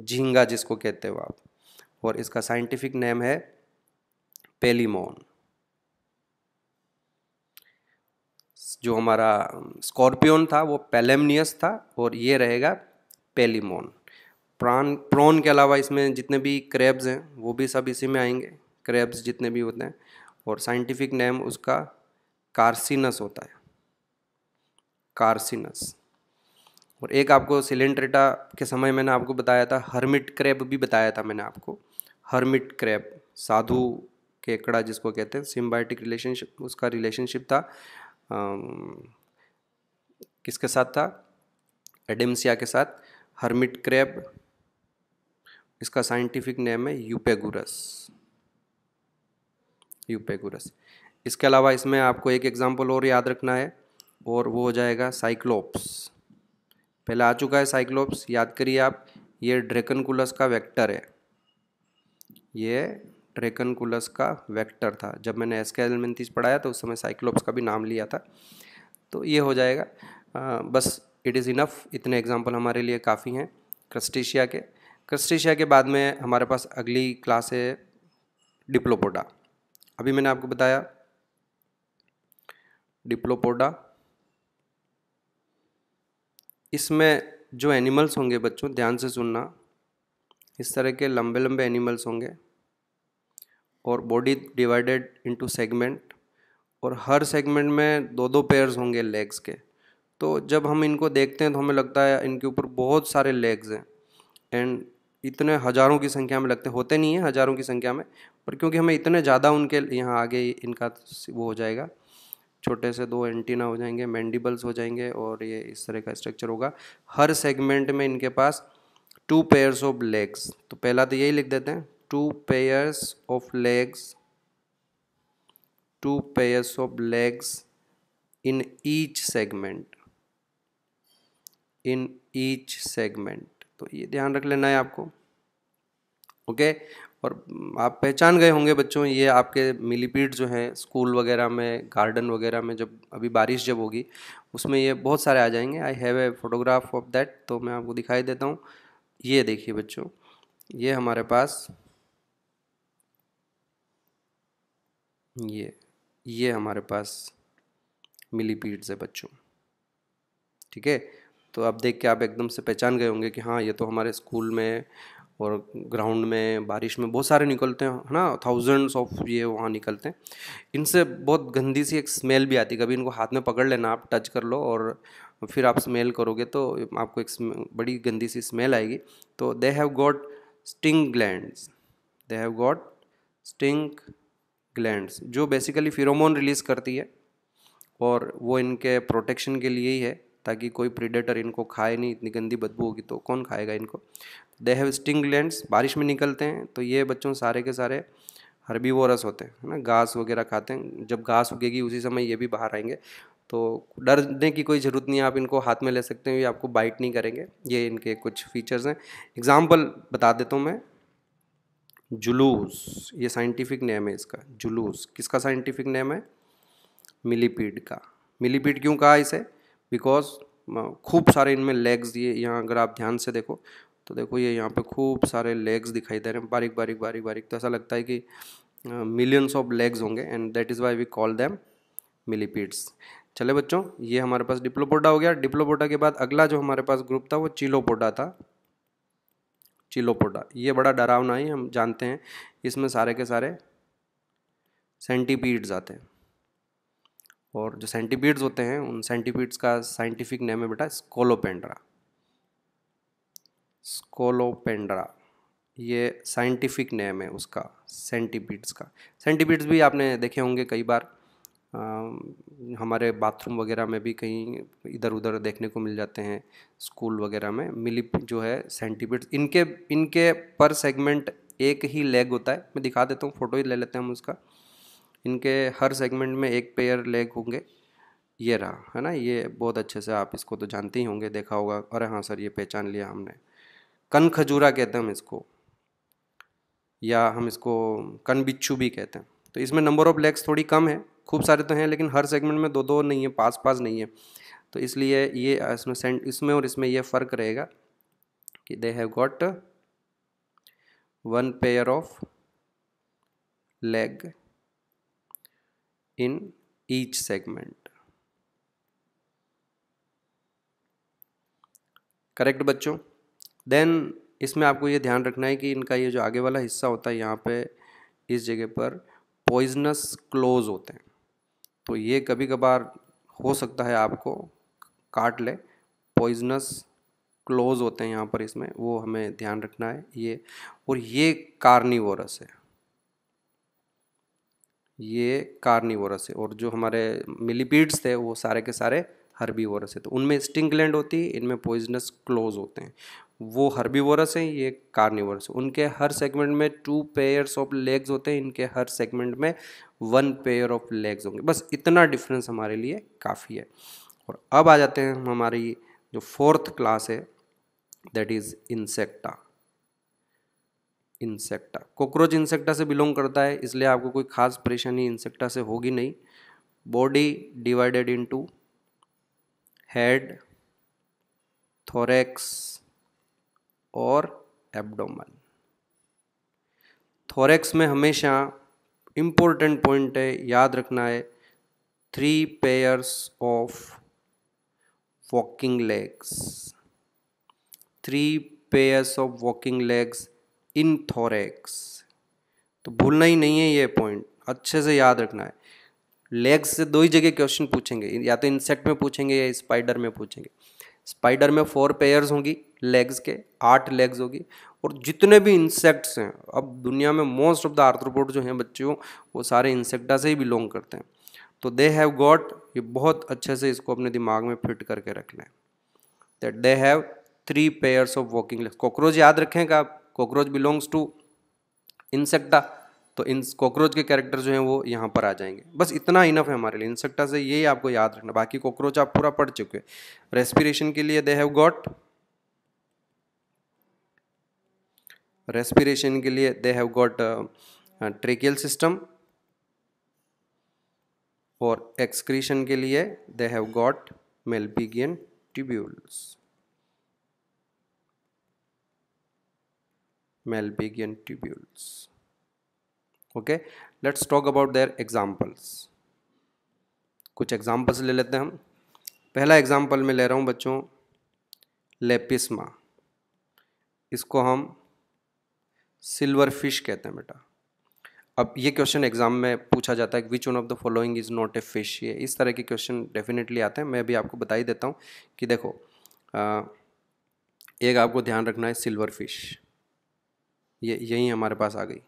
झींगा जिसको कहते हो आप और इसका साइंटिफिक नेम है पेलीमोन जो हमारा स्कॉर्पियोन um, था वो पेलेमनियस था और ये रहेगा पेलीमोन प्रॉन प्रॉन के अलावा इसमें जितने भी क्रेब्स हैं वो भी सब इसी में आएंगे क्रेब्स जितने भी होते हैं और साइंटिफिक नेम उसका कार्सिनस होता है कार्सिनस और एक आपको सिलेंट्रेटा के समय मैंने आपको बताया था हर्मिट क्रैब भी बताया था मैंने आपको हर्मिट क्रैब साधु केकड़ा जिसको कहते हैं सिम्बायोटिक रिलेशनशिप उसका रिलेशनशिप था किसके साथ था एडिम्सिया के साथ हर्मिट क्रैब इसका साइंटिफिक नेम है यूपेगुरस यूपेगुरस इसके अलावा इसमें आपको एक एग्जाम्पल और याद रखना है और वो हो जाएगा साइक्लोप्स पहले आ चुका है साइक्लोप्स याद करिए आप ये ड्रेकनकुलस का वेक्टर है ये ड्रेकनकुलस का वेक्टर था जब मैंने एस के पढ़ाया तो उस समय साइक्लोप्स का भी नाम लिया था तो ये हो जाएगा आ, बस इट इज़ इनफ इतने एग्जाम्पल हमारे लिए काफ़ी हैं क्रस्टेशिया के क्रस्टेशिया के बाद में हमारे पास अगली क्लास है डिप्लोपोडा अभी मैंने आपको बताया डिप्लोपोडा इसमें जो एनिमल्स होंगे बच्चों ध्यान से सुनना इस तरह के लंबे लंबे एनिमल्स होंगे और बॉडी डिवाइडेड इनटू सेगमेंट और हर सेगमेंट में दो दो पेयर्स होंगे लेग्स के तो जब हम इनको देखते हैं तो हमें लगता है इनके ऊपर बहुत सारे लेग्स हैं एंड इतने हज़ारों की संख्या में लगते होते नहीं हैं हज़ारों की संख्या में पर क्योंकि हमें इतने ज़्यादा उनके यहाँ आगे इनका वो हो जाएगा छोटे से दो एंटीना हो जाएंगे मैंडिबल्स हो जाएंगे और ये इस तरह का स्ट्रक्चर होगा हर सेगमेंट में इनके पास टू पेयर्स ऑफ लेग्स तो पहला तो यही लिख देते हैं two pairs of legs two pairs of legs in each segment in each segment तो ये ध्यान रख लेना है आपको ओके और आप पहचान गए होंगे बच्चों ये आपके मिलीपीड जो हैं स्कूल वगैरह में गार्डन वगैरह में जब अभी बारिश जब होगी उसमें ये बहुत सारे आ जाएंगे I have a photograph of that तो मैं आपको दिखाई देता हूँ ये देखिए बच्चों ये हमारे पास ये ये हमारे पास मिलीपीड्स है बच्चों ठीक है तो आप देख के आप एकदम से पहचान गए होंगे कि हाँ ये तो हमारे स्कूल में और ग्राउंड में बारिश में बहुत सारे निकलते हैं है ना थाउजेंड्स ऑफ ये वहाँ निकलते हैं इनसे बहुत गंदी सी एक स्मेल भी आती है कभी इनको हाथ में पकड़ लेना आप टच कर लो और फिर आप स्मेल करोगे तो आपको एक बड़ी गंदी सी स्मेल आएगी तो they have got stink gland they have got stink gland जो बेसिकली फिरोमोन रिलीज़ करती है और वो इनके प्रोटेक्शन के लिए ही है ताकि कोई प्रीडेटर इनको खाए नहीं इतनी गंदी बदबू होगी तो कौन खाएगा इनको दे हैव स्टिंग लैंड्स बारिश में निकलते हैं तो ये बच्चों सारे के सारे हरबी वोरस होते हैं है ना घास वगैरह खाते हैं जब घास उगेगी उसी समय ये भी बाहर आएंगे तो डरने की कोई ज़रूरत नहीं है आप इनको हाथ में ले सकते हैं ये आपको बाइट नहीं करेंगे ये इनके कुछ फीचर्स हैं एग्ज़ाम्पल बता देता हूँ मैं जुलूस ये साइंटिफिक नेम है इसका जुलूस किसका साइंटिफिक नेम है मिलीपीड का मिलीपीड क्यों कहा इसे बिकॉज खूब सारे इनमें लेग्स ये यहाँ अगर आप ध्यान से देखो तो देखो ये यहाँ पे खूब सारे लेग्स दिखाई दे रहे हैं बारीक बारीक बारीक बारीक तो ऐसा लगता है कि मिलियंस ऑफ लेग्स होंगे and that is why we call them millipedes चले बच्चों ये हमारे पास डिप्लोपोडा हो गया डिप्लोपोडा के बाद अगला जो हमारे पास ग्रुप था वो चिलोपोडा था चिलोपोडा ये बड़ा डरावना ही हम जानते हैं इसमें सारे के सारे सेंटीपीड्स आते हैं और जो सेंटीपीड्स होते हैं उन सेंटीपीड्स का साइंटिफिक नेम है बेटा स्कोलोपेंड्रा स्कोलोपेंड्रा ये साइंटिफिक नेम है उसका सेंटीपीड्स का सेंटीपीड्स भी आपने देखे होंगे कई बार आ, हमारे बाथरूम वगैरह में भी कहीं इधर उधर देखने को मिल जाते हैं स्कूल वगैरह में मिली जो है सेंटीपीड्स इनके इनके पर सेगमेंट एक ही लेग होता है मैं दिखा देता हूँ फ़ोटो ही ले लेते हैं हम उसका इनके हर सेगमेंट में एक पेयर लेग होंगे ये रहा है ना ये बहुत अच्छे से आप इसको तो जानते ही होंगे देखा होगा अरे हाँ सर ये पहचान लिया हमने कन खजूरा कहते हैं हम इसको या हम इसको कन बिच्छू भी कहते हैं तो इसमें नंबर ऑफ लेग्स थोड़ी कम है खूब सारे तो हैं लेकिन हर सेगमेंट में दो दो नहीं है पास पास नहीं है तो इसलिए ये इसमें सेंट इसमें और इसमें यह फ़र्क रहेगा कि they have got one pair of leg in each segment करेक्ट बच्चों देन इसमें आपको ये ध्यान रखना है कि इनका ये जो आगे वाला हिस्सा होता है यहाँ पे इस जगह पर पॉइजनस क्लोज होते हैं तो ये कभी कभार हो सकता है आपको काट ले पॉइजनस क्लोज होते हैं यहाँ पर इसमें वो हमें ध्यान रखना है ये और ये कार्निवोरस है ये कार्निवोरस है और जो हमारे मिलीपीड्स थे वो सारे के सारे हर्बीवोरस है तो उनमें स्टिंग ग्लैंड होती है इनमें पॉइजनस क्लोज होते हैं वो हर्बीवोरस हैं ये कार्निवोरस है उनके हर सेगमेंट में टू पेयर्स ऑफ लेग्स होते हैं इनके हर सेगमेंट में वन पेयर ऑफ लेग्स होंगे बस इतना डिफरेंस हमारे लिए काफ़ी है और अब आ जाते हैं हमारी जो फोर्थ क्लास है that is Insecta Insecta cockroach Insecta से बिलोंग करता है इसलिए आपको कोई खास परेशानी इंसेक्टा से होगी नहीं body divided into head thorax और एब्डोमन थोरेक्स में हमेशा इम्पोर्टेंट पॉइंट है याद रखना है three pairs of walking legs three pairs of walking legs in thorax तो भूलना ही नहीं है ये पॉइंट अच्छे से याद रखना है लेग्स से दो ही जगह क्वेश्चन पूछेंगे या तो इंसेक्ट में पूछेंगे या स्पाइडर में पूछेंगे स्पाइडर में फोर पेयर्स होंगी लेग्स के आठ लेग्स होगी और जितने भी इंसेक्ट्स हैं अब दुनिया में मोस्ट ऑफ द आर्थ्रोपोड जो हैं बच्चों वो सारे इंसेक्टा से ही बिलोंग करते हैं तो दे हैव गॉट ये बहुत अच्छे से इसको अपने दिमाग में फिट करके रख लें that they have three pairs of walking legs cockroach याद रखेंगे आप कॉकरोच बिलोंग्स टू इंसेक्टा तो इन कॉकरोच के कैरेक्टर जो हैं वो यहाँ पर आ जाएंगे बस इतना इनफ है हमारे लिए इंसेक्टा से यही आपको याद रखना बाकी कॉकरोच आप पूरा पढ़ चुके रेस्पिरेशन के लिए दे हैव गॉट रेस्पिरेशन के लिए they have got tracheal system और एक्सक्रीशन के लिए they have got Malpighian tubules Malpighian tubules. Okay, let's talk about their examples. कुछ examples ले लेते हैं हम पहला example में ले रहा हूँ बच्चों लेपिसमा इसको हम सिल्वर फिश कहते हैं बेटा अब ये क्वेश्चन एग्जाम में पूछा जाता है which one of the following is not a fish ये इस तरह के क्वेश्चन डेफिनेटली आते हैं मैं भी आपको बता ही देता हूँ कि देखो आ, एक आपको ध्यान रखना है सिल्वर फिश ये यहीं हमारे पास आ गई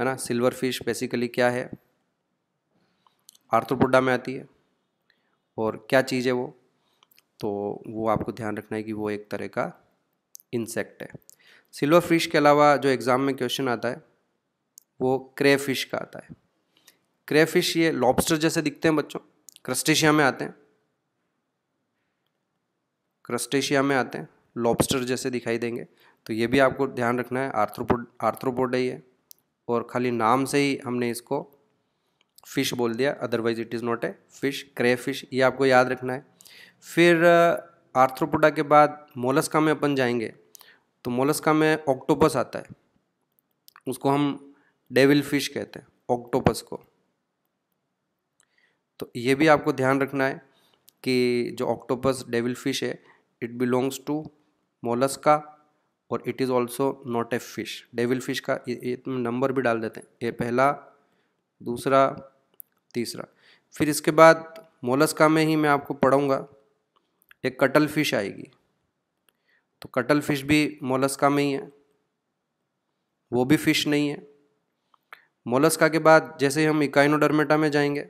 है ना सिल्वर फिश बेसिकली क्या है आर्थ्रोपोडा में आती है और क्या चीज़ है वो तो वो आपको ध्यान रखना है कि वो एक तरह का इंसेक्ट है सिल्वर फिश के अलावा जो एग्ज़ाम में क्वेश्चन आता है वो क्रे फिश का आता है क्रे फिश ये लॉबस्टर जैसे दिखते हैं बच्चों क्रस्टेशिया में आते हैं क्रस्टेशिया में आते हैं लॉबस्टर जैसे दिखाई देंगे तो ये भी आपको ध्यान रखना है आर्थ्रोपोड आर्थ्रोपोड है और खाली नाम से ही हमने इसको फ़िश बोल दिया otherwise it is not a fish crayfish ये आपको याद रखना है फिर आर्थ्रोपोडा के बाद मोलस्का में अपन जाएंगे तो मोलस्का में ऑक्टोपस आता है उसको हम डेविल फिश कहते हैं ऑक्टोपस को तो ये भी आपको ध्यान रखना है कि जो ऑक्टोपस डेविल फिश है इट बिलोंग्स टू मोलस्का और it is also not a fish devil fish का नंबर तो भी डाल देते हैं ये पहला दूसरा तीसरा फिर इसके बाद मोलस्का में ही मैं आपको पढ़ूंगा एक कटल फिश आएगी तो कटल फिश भी मोलस्का में ही है वो भी फिश नहीं है मोलस्का के बाद जैसे ही हम इकाइनोडर्मेटा में जाएंगे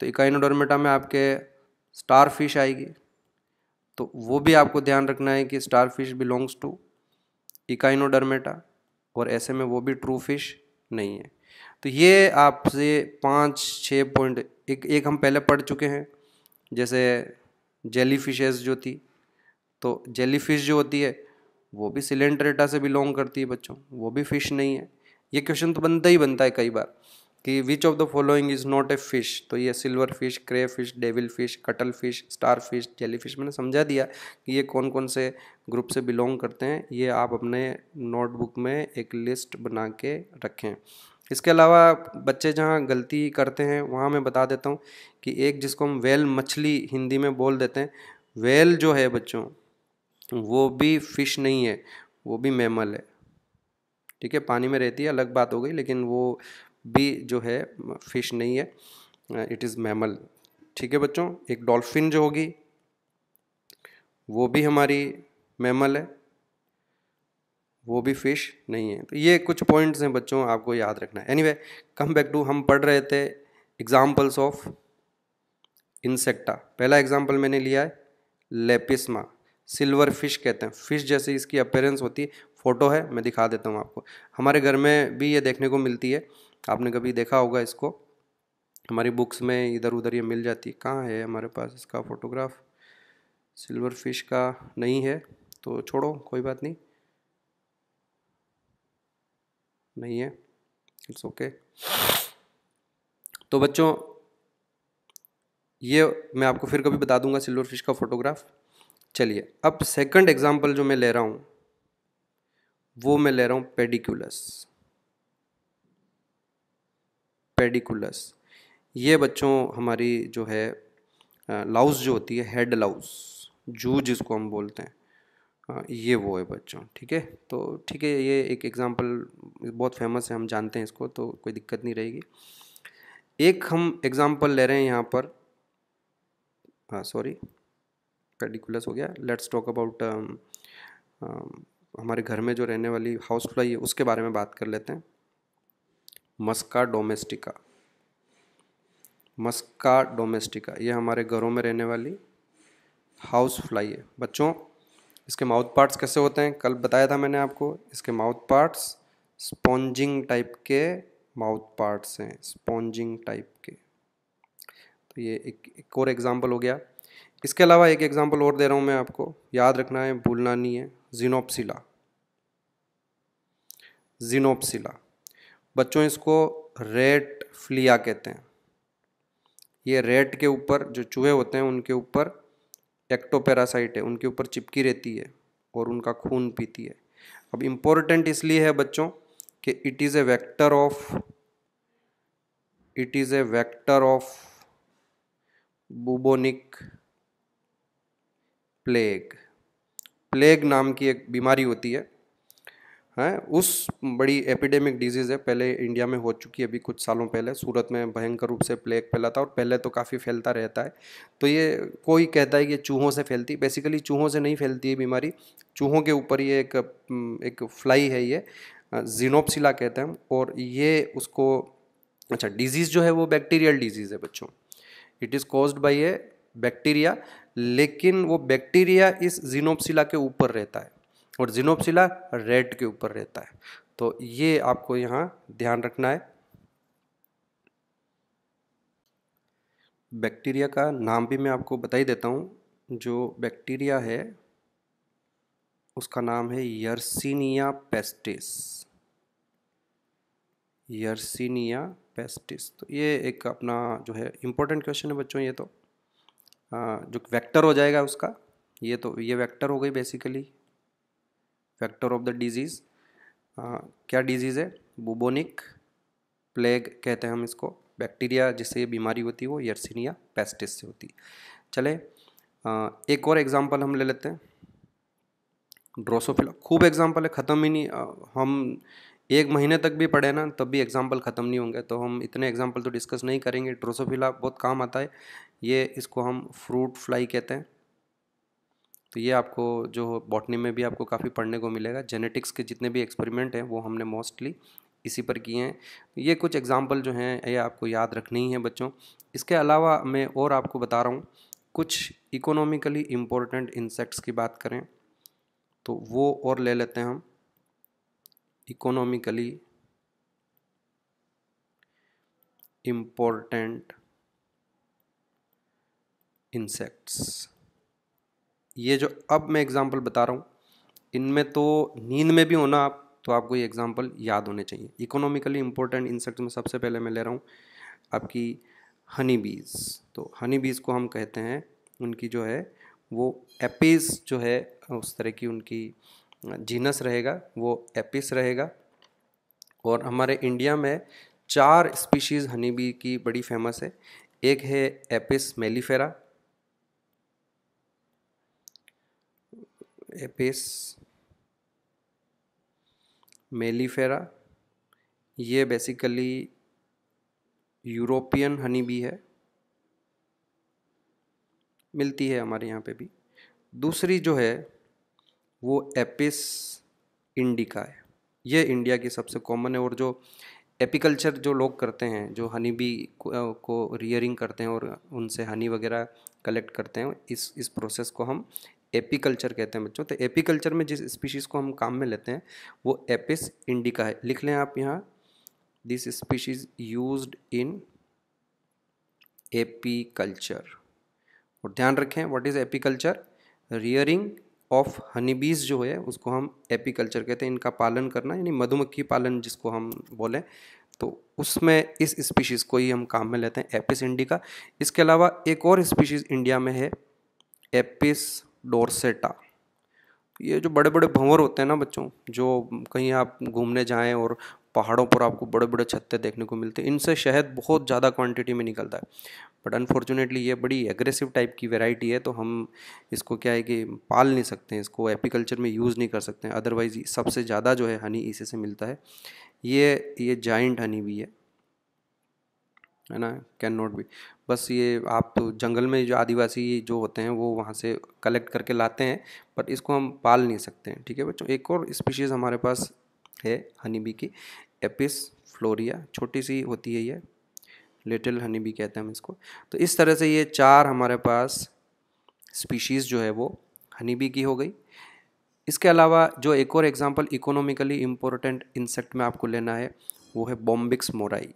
तो इकाइनोडर्मेटा में आपके स्टार फिश आएगी तो वो भी आपको ध्यान रखना है कि starfish belongs to Echinodermata और ऐसे में वो भी ट्रू फिश नहीं है तो ये आपसे पाँच छः पॉइंट एक एक हम पहले पढ़ चुके हैं जैसे जेली फिशेज जो थी तो जेली फिश जो होती है वो भी सिलेंडरेटा से बिलोंग करती है बच्चों वो भी फिश नहीं है ये क्वेश्चन तो बनता ही बनता है कई बार कि which of the following is not a fish तो ये silverfish crayfish devil fish cuttlefish starfish jellyfish मैंने समझा दिया कि ये कौन कौन से ग्रुप से बिलोंग करते हैं ये आप अपने नोटबुक में एक लिस्ट बना के रखें इसके अलावा बच्चे जहाँ गलती करते हैं वहाँ मैं बता देता हूँ कि एक जिसको हम वेल मछली हिंदी में बोल देते हैं वेल जो है बच्चों वो भी फिश नहीं है वो भी मेमल है ठीक है पानी में रहती है अलग बात हो गई लेकिन वो भी जो है फिश नहीं है इट इज़ मैमल ठीक है बच्चों एक डॉल्फिन जो होगी वो भी हमारी मैमल है वो भी फिश नहीं है तो ये कुछ पॉइंट्स हैं बच्चों आपको याद रखना है एनीवे कम बैक टू हम पढ़ रहे थे एग्जाम्पल्स ऑफ इंसेक्टा पहला एग्जाम्पल मैंने लिया है लेपिसमा सिल्वर फिश कहते हैं फिश जैसे इसकी अपेयरेंस होती है फ़ोटो है मैं दिखा देता हूँ आपको हमारे घर में भी ये देखने को मिलती है आपने कभी देखा होगा इसको हमारी बुक्स में इधर उधर ये मिल जाती है कहाँ है हमारे पास इसका फ़ोटोग्राफ सिल्वर फिश का नहीं है तो छोड़ो कोई बात नहीं नहीं है इट्स ओके तो बच्चों ये मैं आपको फिर कभी बता दूंगा सिल्वर फिश का फ़ोटोग्राफ चलिए अब सेकंड एग्जांपल जो मैं ले रहा हूँ वो मैं ले रहा हूँ पेडिक्यूलस पेडिकुलस ये बच्चों हमारी जो है लाउस जो होती है हेड लाउस जू जिसको हम बोलते हैं ये वो है बच्चों ठीक है तो ठीक है ये एक एग्ज़ाम्पल बहुत फेमस है हम जानते हैं इसको तो कोई दिक्कत नहीं रहेगी एक हम एग्ज़ाम्पल ले रहे हैं यहाँ पर हाँ सॉरी पेडिकुलस हो गया लेट्स टॉक अबाउट हमारे घर में जो रहने वाली हाउस फ्लाई है उसके बारे में बात कर लेते हैं मस्का डोमेस्टिका मस्का डोमेस्टिका ये हमारे घरों में रहने वाली हाउस फ्लाई है बच्चों इसके माउथ पार्ट्स कैसे होते हैं कल बताया था मैंने आपको इसके माउथ पार्ट्स स्पॉन्जिंग टाइप के माउथ पार्ट्स हैं स्पॉन्जिंग टाइप के तो ये एक, एक और एग्जांपल हो गया इसके अलावा एक एग्जांपल और दे रहा हूँ मैं आपको याद रखना है भूलना नहीं है जीनोपसिला जीनोपसिला बच्चों इसको रेट फ्लिया कहते हैं ये रेट के ऊपर जो चूहे होते हैं उनके ऊपर एक्टोपेरासाइट है उनके ऊपर चिपकी रहती है और उनका खून पीती है अब इम्पोर्टेंट इसलिए है बच्चों कि it is a vector of it is a vector of bubonic plague plague नाम की एक बीमारी होती है है हाँ, उस बड़ी एपिडेमिक डिजीज़ है पहले इंडिया में हो चुकी है अभी कुछ सालों पहले सूरत में भयंकर रूप से प्लेग फैला था और पहले तो काफ़ी फैलता रहता है तो ये कोई कहता है कि चूहों से फैलती बेसिकली चूहों से नहीं फैलती है बीमारी चूहों के ऊपर ये एक एक फ्लाई है ये जीनोपसिला कहते हैं और ये उसको अच्छा डिजीज़ जो है वो बैक्टीरियल डिजीज़ है बच्चों it is caused by a bacteria लेकिन वो बैक्टीरिया इस जीनोपसिला के ऊपर रहता है और जिनोपसिला रेड के ऊपर रहता है तो ये आपको यहाँ ध्यान रखना है बैक्टीरिया का नाम भी मैं आपको बता ही देता हूँ जो बैक्टीरिया है उसका नाम है यर्सिनिया पेस्टिस यर्सिनिया पेस्टिस तो ये एक अपना जो है इम्पोर्टेंट क्वेश्चन है बच्चों ये तो आ, जो वेक्टर हो जाएगा उसका ये तो ये वेक्टर हो गई basically factor of the disease क्या डिजीज़ है बुबोनिक प्लेग कहते हैं हम इसको बैक्टीरिया जिससे ये बीमारी होती है वो यर्सिनिया पेस्टिस से होती है चले एक और एग्ज़ाम्पल हम ले लेते हैं ड्रोसोफिला खूब एग्ज़ाम्पल है ख़त्म ही नहीं हम एक महीने तक भी पढ़े ना तब भी एग्ज़ाम्पल ख़त्म नहीं होंगे तो हम इतने एग्ज़ाम्पल तो डिस्कस नहीं करेंगे ड्रोसोफिला बहुत काम आता है ये इसको हम फ्रूट फ्लाई कहते हैं तो ये आपको जो बॉटनी में भी आपको काफ़ी पढ़ने को मिलेगा जेनेटिक्स के जितने भी एक्सपेरिमेंट हैं वो हमने मोस्टली इसी पर किए हैं ये कुछ एग्जाम्पल जो हैं ये आपको याद रखनी है बच्चों इसके अलावा मैं और आपको बता रहा हूँ कुछ इकोनॉमिकली इम्पोर्टेंट इंसेक्ट्स की बात करें तो वो और ले लेते हैं हम इकोनॉमिकली इम्पोर्टेंट इंसेक्ट्स ये जो अब मैं एग्ज़ाम्पल बता रहा हूँ इनमें तो नींद में भी होना आप तो आपको ये एग्ज़ाम्पल याद होने चाहिए इकोनॉमिकली इंपॉर्टेंट इंसेक्ट में सबसे पहले मैं ले रहा हूँ आपकी हनी बीज तो हनी बीज को हम कहते हैं उनकी जो है वो एपिस जो है उस तरह की उनकी जीनस रहेगा वो एपिस रहेगा और हमारे इंडिया में चार स्पीशीज़ हनी बी की बड़ी फेमस है एक है एपिस मेलीफेरा एपिस मेलीफेरा ये बेसिकली यूरोपियन हनी भी है मिलती है हमारे यहाँ पे भी दूसरी जो है वो एपिस इंडिका है ये इंडिया की सबसे कॉमन है और जो एपिकल्चर जो लोग करते हैं जो हनी बी को, को रियरिंग करते हैं और उनसे हनी वगैरह कलेक्ट करते हैं इस इस प्रोसेस को हम एपीकल्चर कहते हैं बच्चों तो एपीकल्चर में जिस स्पीशीज़ को हम काम में लेते हैं वो एपिस इंडिका है लिख लें आप यहाँ this species use in apiculture और ध्यान रखें what is apiculture rearing of honeybees जो है उसको हम एपीकल्चर कहते हैं इनका पालन करना यानी मधुमक्खी पालन जिसको हम बोलें तो उसमें इस स्पीशीज़ को ही हम काम में लेते हैं एपिस इंडिका इसके अलावा एक और स्पीशीज़ इंडिया में है एपिस डोरसेटा ये जो बड़े बड़े भंवर होते हैं ना बच्चों जो कहीं आप घूमने जाएं और पहाड़ों पर आपको बड़े बड़े छत्ते देखने को मिलते हैं इनसे शहद बहुत ज़्यादा क्वांटिटी में निकलता है बट अनफॉर्चुनेटली ये बड़ी एग्रेसिव टाइप की वेराइटी है तो हम इसको क्या है कि पाल नहीं सकते हैं इसको एपिकल्चर में यूज़ नहीं कर सकते अदरवाइज़ सबसे ज़्यादा जो है हनी इसी से मिलता है ये ये जाइंट हनी भी है है ना कैन नॉट बी बस ये आप तो जंगल में जो आदिवासी जो होते हैं वो वहाँ से कलेक्ट करके लाते हैं बट इसको हम पाल नहीं सकते हैं ठीक है बच्चों एक और स्पीशीज़ हमारे पास है हनी बी की एपिस फ्लोरिया छोटी सी होती है ये लिटिल हनी बी कहते हैं हम इसको तो इस तरह से ये चार हमारे पास स्पीशीज़ जो है वो हनी बी की हो गई इसके अलावा जो एक और एग्जांपल इकोनॉमिकली इम्पोर्टेंट इंसेक्ट में आपको लेना है वो है बॉम्बिक्स मोराई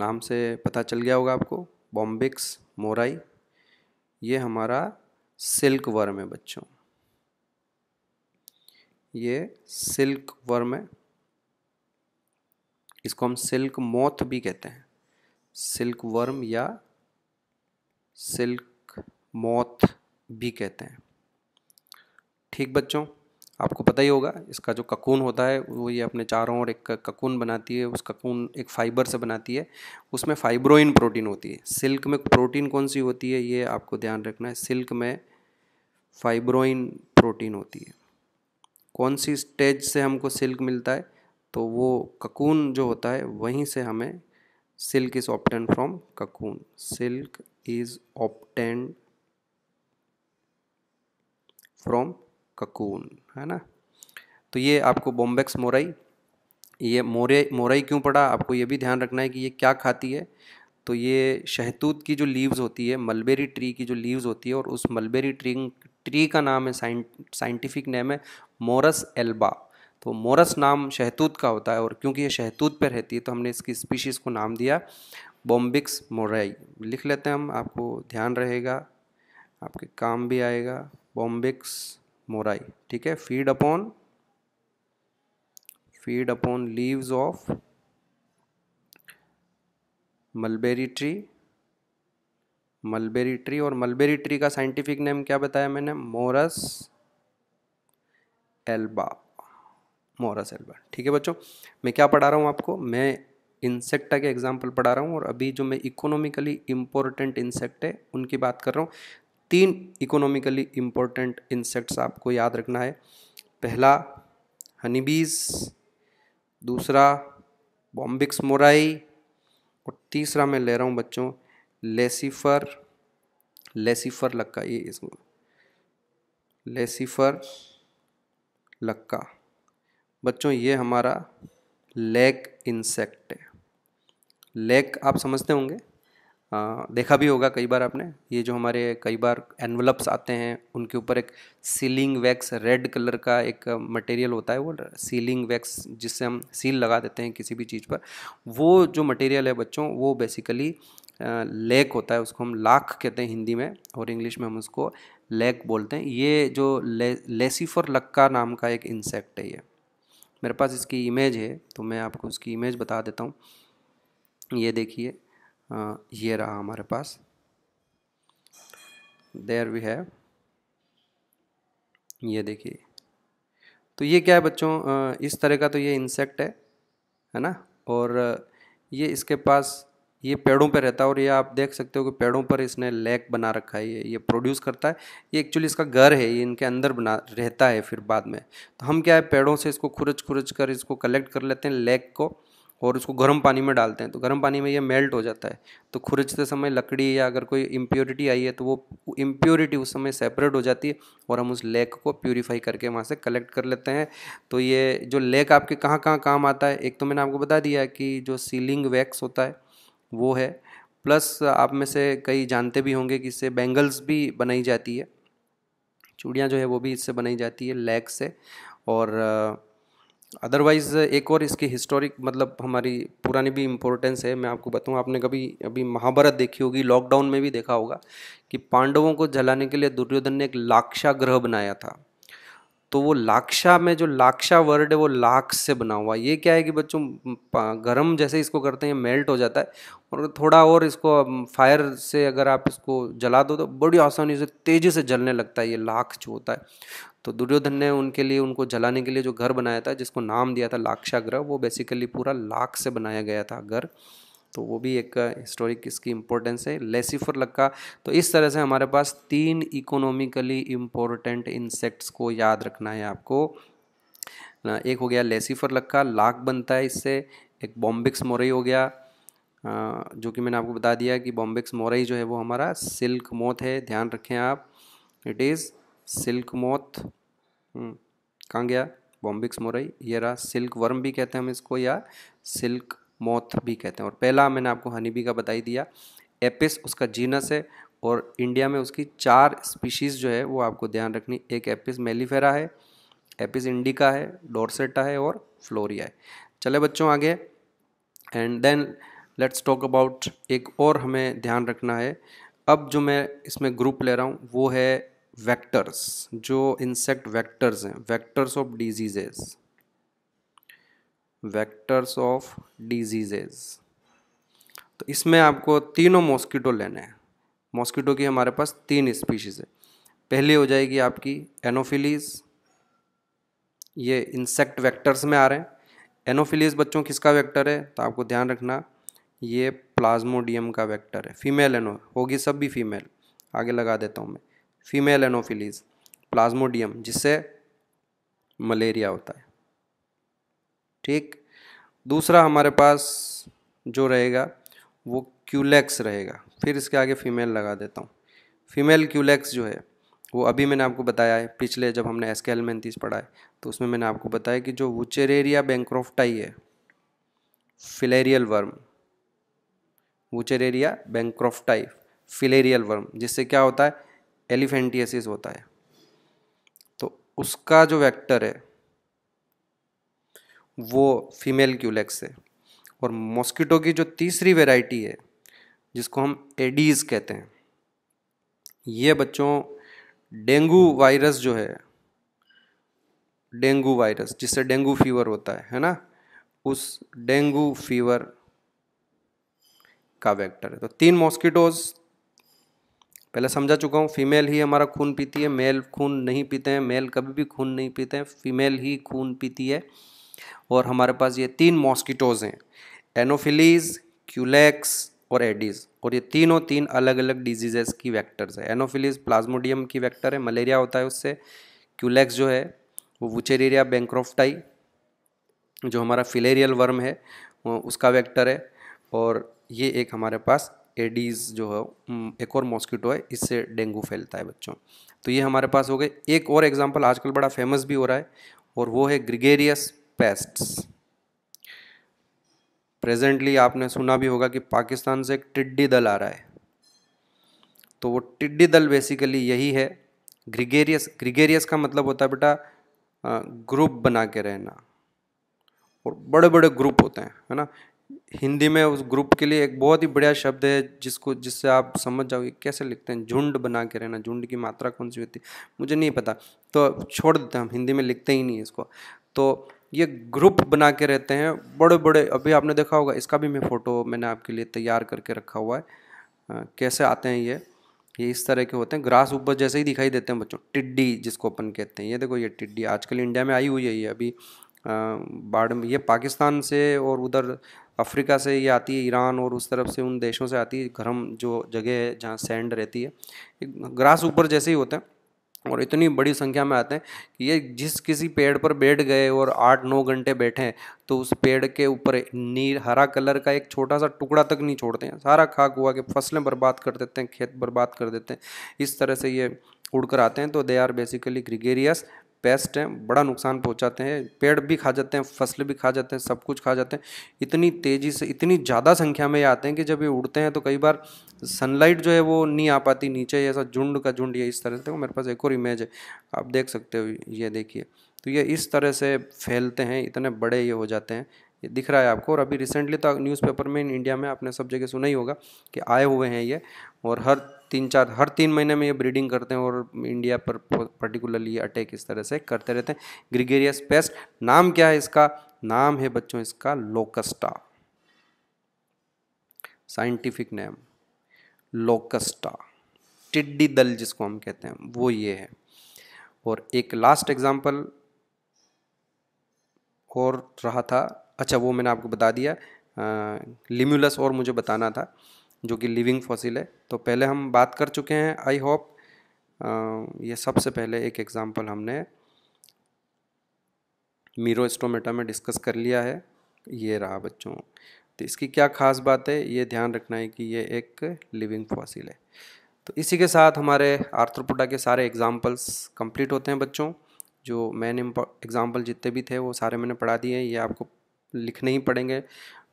नाम से पता चल गया होगा आपको बॉम्बिक्स मोराई ये हमारा सिल्क वर्म है बच्चों ये सिल्क वर्म है इसको हम सिल्क मोथ भी कहते हैं सिल्क वर्म या सिल्क मोथ भी कहते हैं ठीक बच्चों आपको पता ही होगा इसका जो ककून होता है वो ये अपने चारों ओर एक ककून बनाती है उस ककून एक फाइबर से बनाती है उसमें फाइब्रोइन प्रोटीन होती है सिल्क में प्रोटीन कौन सी होती है ये आपको ध्यान रखना है सिल्क में फाइब्रोइन प्रोटीन होती है कौन सी स्टेज से हमको सिल्क मिलता है तो वो ककून जो होता है वहीं से हमें silk is obtained from cocoon silk is obtained from cocoon है ना तो ये आपको बॉम्बेक्स मोरई ये मोरे मोरई क्यों पड़ा आपको ये भी ध्यान रखना है कि ये क्या खाती है तो ये शहतूत की जो लीव्स होती है मलबेरी ट्री की जो लीव्स होती है और उस मलबेरी ट्री ट्री का नाम है साइंटिफिक नेम है मोरस एल्बा तो मोरस नाम शहतूत का होता है और क्योंकि ये शहतूत पर रहती है तो हमने इसकी स्पीशीज़ को नाम दिया बॉम्बिक्स मोरई लिख लेते हैं हम आपको ध्यान रहेगा आपके काम भी आएगा बॉम्बिक्स मोराई ठीक है feed upon feed upon leaves of mulberry tree mulberry tree और मलबेरी ट्री का साइंटिफिक नेम क्या बताया मैंने मोरस एल्बा मोरस एल्बा ठीक है बच्चों मैं क्या पढ़ा रहा हूँ आपको मैं इंसेक्टा के एग्जाम्पल पढ़ा रहा हूँ और अभी जो मैं इकोनॉमिकली इम्पोर्टेंट इंसेक्ट है उनकी बात कर रहा हूँ तीन इकोनॉमिकली इम्पोर्टेंट इंसेक्ट्स आपको याद रखना है पहला हनीबीज दूसरा बॉम्बिक्स मोराई और तीसरा मैं ले रहा हूँ बच्चों लेसीफर लेसीफर लक्का ये इसमें लेसीफर लक्का बच्चों ये हमारा लेग इंसेक्ट है लेग आप समझते होंगे आ, हाँ, देखा भी होगा कई बार आपने ये जो हमारे कई बार एनवलप्स आते हैं उनके ऊपर एक सीलिंग वैक्स रेड कलर का एक मटेरियल होता है वो सीलिंग वैक्स जिससे हम सील लगा देते हैं किसी भी चीज़ पर वो जो मटेरियल है बच्चों वो बेसिकली लेक होता है उसको हम लाख कहते हैं हिंदी में और इंग्लिश में हम उसको लेक बोलते हैं ये जो ले, लेसीफर लक्का नाम का एक इंसेक्ट है ये मेरे पास इसकी इमेज है तो मैं आपको उसकी इमेज बता देता हूँ ये देखिए ये रहा हमारे पास देयर वी हैव ये देखिए तो ये क्या है बच्चों इस तरह का तो ये इंसेक्ट है है ना और ये इसके पास ये पेड़ों पे रहता है और ये आप देख सकते हो कि पेड़ों पर इसने लेक बना रखा है ये ये प्रोड्यूस करता है ये एक्चुअली इसका घर है ये इनके अंदर बना रहता है फिर बाद में तो हम क्या है पेड़ों से इसको खुरच खुरच कर इसको कलेक्ट कर लेते हैं लेक को और उसको गर्म पानी में डालते हैं तो गर्म पानी में ये मेल्ट हो जाता है तो खुरचते समय लकड़ी या अगर कोई इम्प्योरिटी आई है तो वो इम्प्योरिटी उस समय सेपरेट हो जाती है और हम उस लेक को प्योरीफाई करके वहाँ से कलेक्ट कर लेते हैं तो ये जो लेक आपके कहाँ कहाँ काम आता है एक तो मैंने आपको बता दिया कि जो सीलिंग वैक्स होता है वो है प्लस आप में से कई जानते भी होंगे कि इससे बैंगल्स भी बनाई जाती है चूड़ियाँ जो है वो भी इससे बनाई जाती है लेक से और अदरवाइज़ एक और इसकी हिस्टोरिक मतलब हमारी पुरानी भी इम्पोर्टेंस है मैं आपको बताऊं आपने कभी अभी महाभारत देखी होगी लॉकडाउन में भी देखा होगा कि पांडवों को जलाने के लिए दुर्योधन ने एक लाक्षा ग्रह बनाया था तो वो लाक्षा में जो लाक्षा वर्ड है वो लाख से बना हुआ ये क्या है कि बच्चों गर्म जैसे इसको करते हैं मेल्ट हो जाता है और थोड़ा और इसको फायर से अगर आप इसको जला दो तो बड़ी आसानी से तेज़ी से जलने लगता है ये लाख जो होता है तो दुर्योधन ने उनके लिए उनको जलाने के लिए जो घर बनाया था जिसको नाम दिया था लाक्षाग्रह वो बेसिकली पूरा लाख से बनाया गया था घर तो वो भी एक हिस्टोरिक इसकी इम्पोर्टेंस है लेसीफर लक्का तो इस तरह से हमारे पास तीन इकोनॉमिकली इम्पोर्टेंट इंसेक्ट्स को याद रखना है आपको एक हो गया लेसीफर लक्का लाख बनता है इससे एक बॉम्बिक्स मोरई हो गया जो कि मैंने आपको बता दिया कि बॉम्बिक्स मोरई जो है वो हमारा सिल्क मोथ है ध्यान रखें आप it is silk moth hmm, कहाँ गया बॉम्बिक्स मोरई ये रहा सिल्क वर्म भी कहते हैं हम इसको या सिल्क मोथ भी कहते हैं और पहला मैंने आपको हनीबी का बताई दिया एपिस उसका जीनस है और इंडिया में उसकी चार स्पीशीज़ जो है वो आपको ध्यान रखनी एक एपिस मेलीफेरा है एपिस इंडिका है डोरसेटा है और फ्लोरिया है चले बच्चों आगे and then let's talk about एक और हमें ध्यान रखना है अब जो मैं इसमें ग्रुप ले रहा हूँ वो है वेक्टर्स जो इंसेक्ट वेक्टर्स हैं vectors of diseases vectors of diseases तो इसमें आपको तीनों मॉस्किटो लेने हैं मॉस्किटो की हमारे पास तीन स्पीशीज़ है पहली हो जाएगी आपकी एनोफिलीज ये इंसेक्ट वेक्टर्स में आ रहे हैं एनोफिलीज बच्चों किसका वेक्टर है तो आपको ध्यान रखना ये प्लाज्मोडियम का वेक्टर है फीमेल एनो होगी सब भी फीमेल आगे लगा देता हूँ मैं फीमेल एनोफिलीज प्लाज्मोडियम जिससे मलेरिया होता है ठीक दूसरा हमारे पास जो रहेगा वो क्यूलेक्स रहेगा फिर इसके आगे फीमेल लगा देता हूँ फीमेल क्यूलेक्स जो है वो अभी मैंने आपको बताया है पिछले जब हमने एसकेल मेंतीस पढ़ा है तो उसमें मैंने आपको बताया कि जो वुचेरेरिया बैंक्रोफ्टाई है filarial worm wuchereria bancrofti filarial worm जिससे क्या होता है एलिफेंटियसिस होता है तो उसका जो वेक्टर है वो फीमेल क्यूलेक्स है और मॉस्किटो की जो तीसरी वेराइटी है जिसको हम एडीज़ कहते हैं ये बच्चों डेंगू वायरस जो है डेंगू वायरस जिससे डेंगू फीवर होता है है ना उस डेंगू फीवर का वेक्टर है तो तीन मॉस्किटोज पहले समझा चुका हूँ फीमेल ही हमारा खून पीती है मेल खून नहीं पीते हैं मेल कभी भी खून नहीं पीते हैं फीमेल ही खून पीती है और हमारे पास ये तीन मॉस्किटोज़ हैं एनोफिलीज क्यूलेक्स और एडीज़ और ये तीनों तीन अलग अलग डिजीजेस की वैक्टर्स है एनोफिलीज प्लाज्मोडियम की वैक्टर है मलेरिया होता है उससे क्यूलेक्स जो है वो वुचेरिया बैंक्रोफ्टाई जो हमारा फिलेरियल वर्म है उसका वैक्टर है और ये एक हमारे पास एडीज जो है एक और मॉस्किटो है इससे डेंगू फैलता है बच्चों तो ये हमारे पास हो गए एक और एग्जाम्पल आजकल बड़ा फेमस भी हो रहा है और वो है ग्रिगेरियस पेस्ट्स प्रेजेंटली आपने सुना भी होगा कि पाकिस्तान से एक टिड्डी दल आ रहा है तो वो टिड्डी दल बेसिकली यही है ग्रिगेरियस ग्रिगेरियस का मतलब होता है बेटा ग्रुप बना के रहना और बड़े बड़े ग्रुप होते हैं है ना हिंदी में उस ग्रुप के लिए एक बहुत ही बढ़िया शब्द है जिसको जिससे आप समझ जाओगे कैसे लिखते हैं झुंड बना के रहना झुंड की मात्रा कौन सी होती है मुझे नहीं पता तो छोड़ देते हैं हम हिंदी में लिखते ही नहीं इसको तो ये ग्रुप बना के रहते हैं बड़े बड़े अभी आपने देखा होगा इसका भी मैं फ़ोटो मैंने आपके लिए तैयार करके रखा हुआ है कैसे आते हैं ये ये इस तरह के होते हैं ग्रास ऊपर जैसे ही दिखाई देते हैं बच्चों टिड्डी जिसको अपन कहते हैं ये देखो ये टिड्डी आजकल इंडिया में आई हुई है ये अभी बाढ़ ये पाकिस्तान से और उधर अफ्रीका से ये आती है ईरान और उस तरफ से उन देशों से आती है गर्म जो जगह है जहाँ सैंड रहती है ग्रास ऊपर जैसे ही होते हैं और इतनी बड़ी संख्या में आते हैं कि ये जिस किसी पेड़ पर बैठ गए और आठ नौ घंटे बैठे हैं तो उस पेड़ के ऊपर नील हरा कलर का एक छोटा सा टुकड़ा तक नहीं छोड़ते हैं सारा खाक हुआ के फसलें बर्बाद कर देते हैं खेत बर्बाद कर देते हैं इस तरह से ये उड़ कर आते हैं तो they are basically gregarious pest हैं बड़ा नुकसान पहुंचाते हैं पेड़ भी खा जाते हैं फसल भी खा जाते हैं सब कुछ खा जाते हैं इतनी तेज़ी से इतनी ज़्यादा संख्या में ये आते हैं कि जब ये उड़ते हैं तो कई बार सनलाइट जो है वो नहीं आ पाती नीचे ऐसा झुंड का झुंड ये इस तरह से तो मेरे पास एक और इमेज है आप देख सकते हो ये देखिए तो ये इस तरह से फैलते हैं इतने बड़े ये हो जाते हैं ये दिख रहा है आपको और अभी रिसेंटली तो न्यूज़पेपर में इन इंडिया में आपने सब जगह सुना ही होगा कि आए हुए हैं ये और हर तीन चार हर तीन महीने में ये ब्रीडिंग करते हैं और इंडिया पर पर्टिकुलरली अटैक इस तरह से करते रहते हैं ग्रिगेरियस पेस्ट नाम क्या है इसका नाम है बच्चों इसका लोकस्टा साइंटिफिक नेम लोकस्टा टिड्डी दल जिसको हम कहते हैं वो ये है और एक लास्ट एग्जाम्पल और रहा था अच्छा वो मैंने आपको बता दिया लिम्यूलस और मुझे बताना था जो कि लिविंग फॉसिल है तो पहले हम बात कर चुके हैं आई होप ये सबसे पहले एक एग्ज़ाम्पल हमने मीरोस्टोमेटा में डिस्कस कर लिया है ये रहा बच्चों तो इसकी क्या ख़ास बात है ये ध्यान रखना है कि ये एक लिविंग फॉसिल है तो इसी के साथ हमारे आर्थ्रोपोडा के सारे एग्ज़ाम्पल्स कंप्लीट होते हैं बच्चों जो मेन एग्ज़ाम्पल जितने भी थे वो सारे मैंने पढ़ा दिए हैं ये आपको लिखने ही पड़ेंगे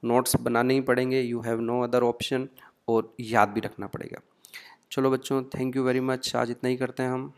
नोट्स बनाने ही पड़ेंगे you have no other option और याद भी रखना पड़ेगा चलो बच्चों थैंक यू वेरी मच आज इतना ही करते हैं हम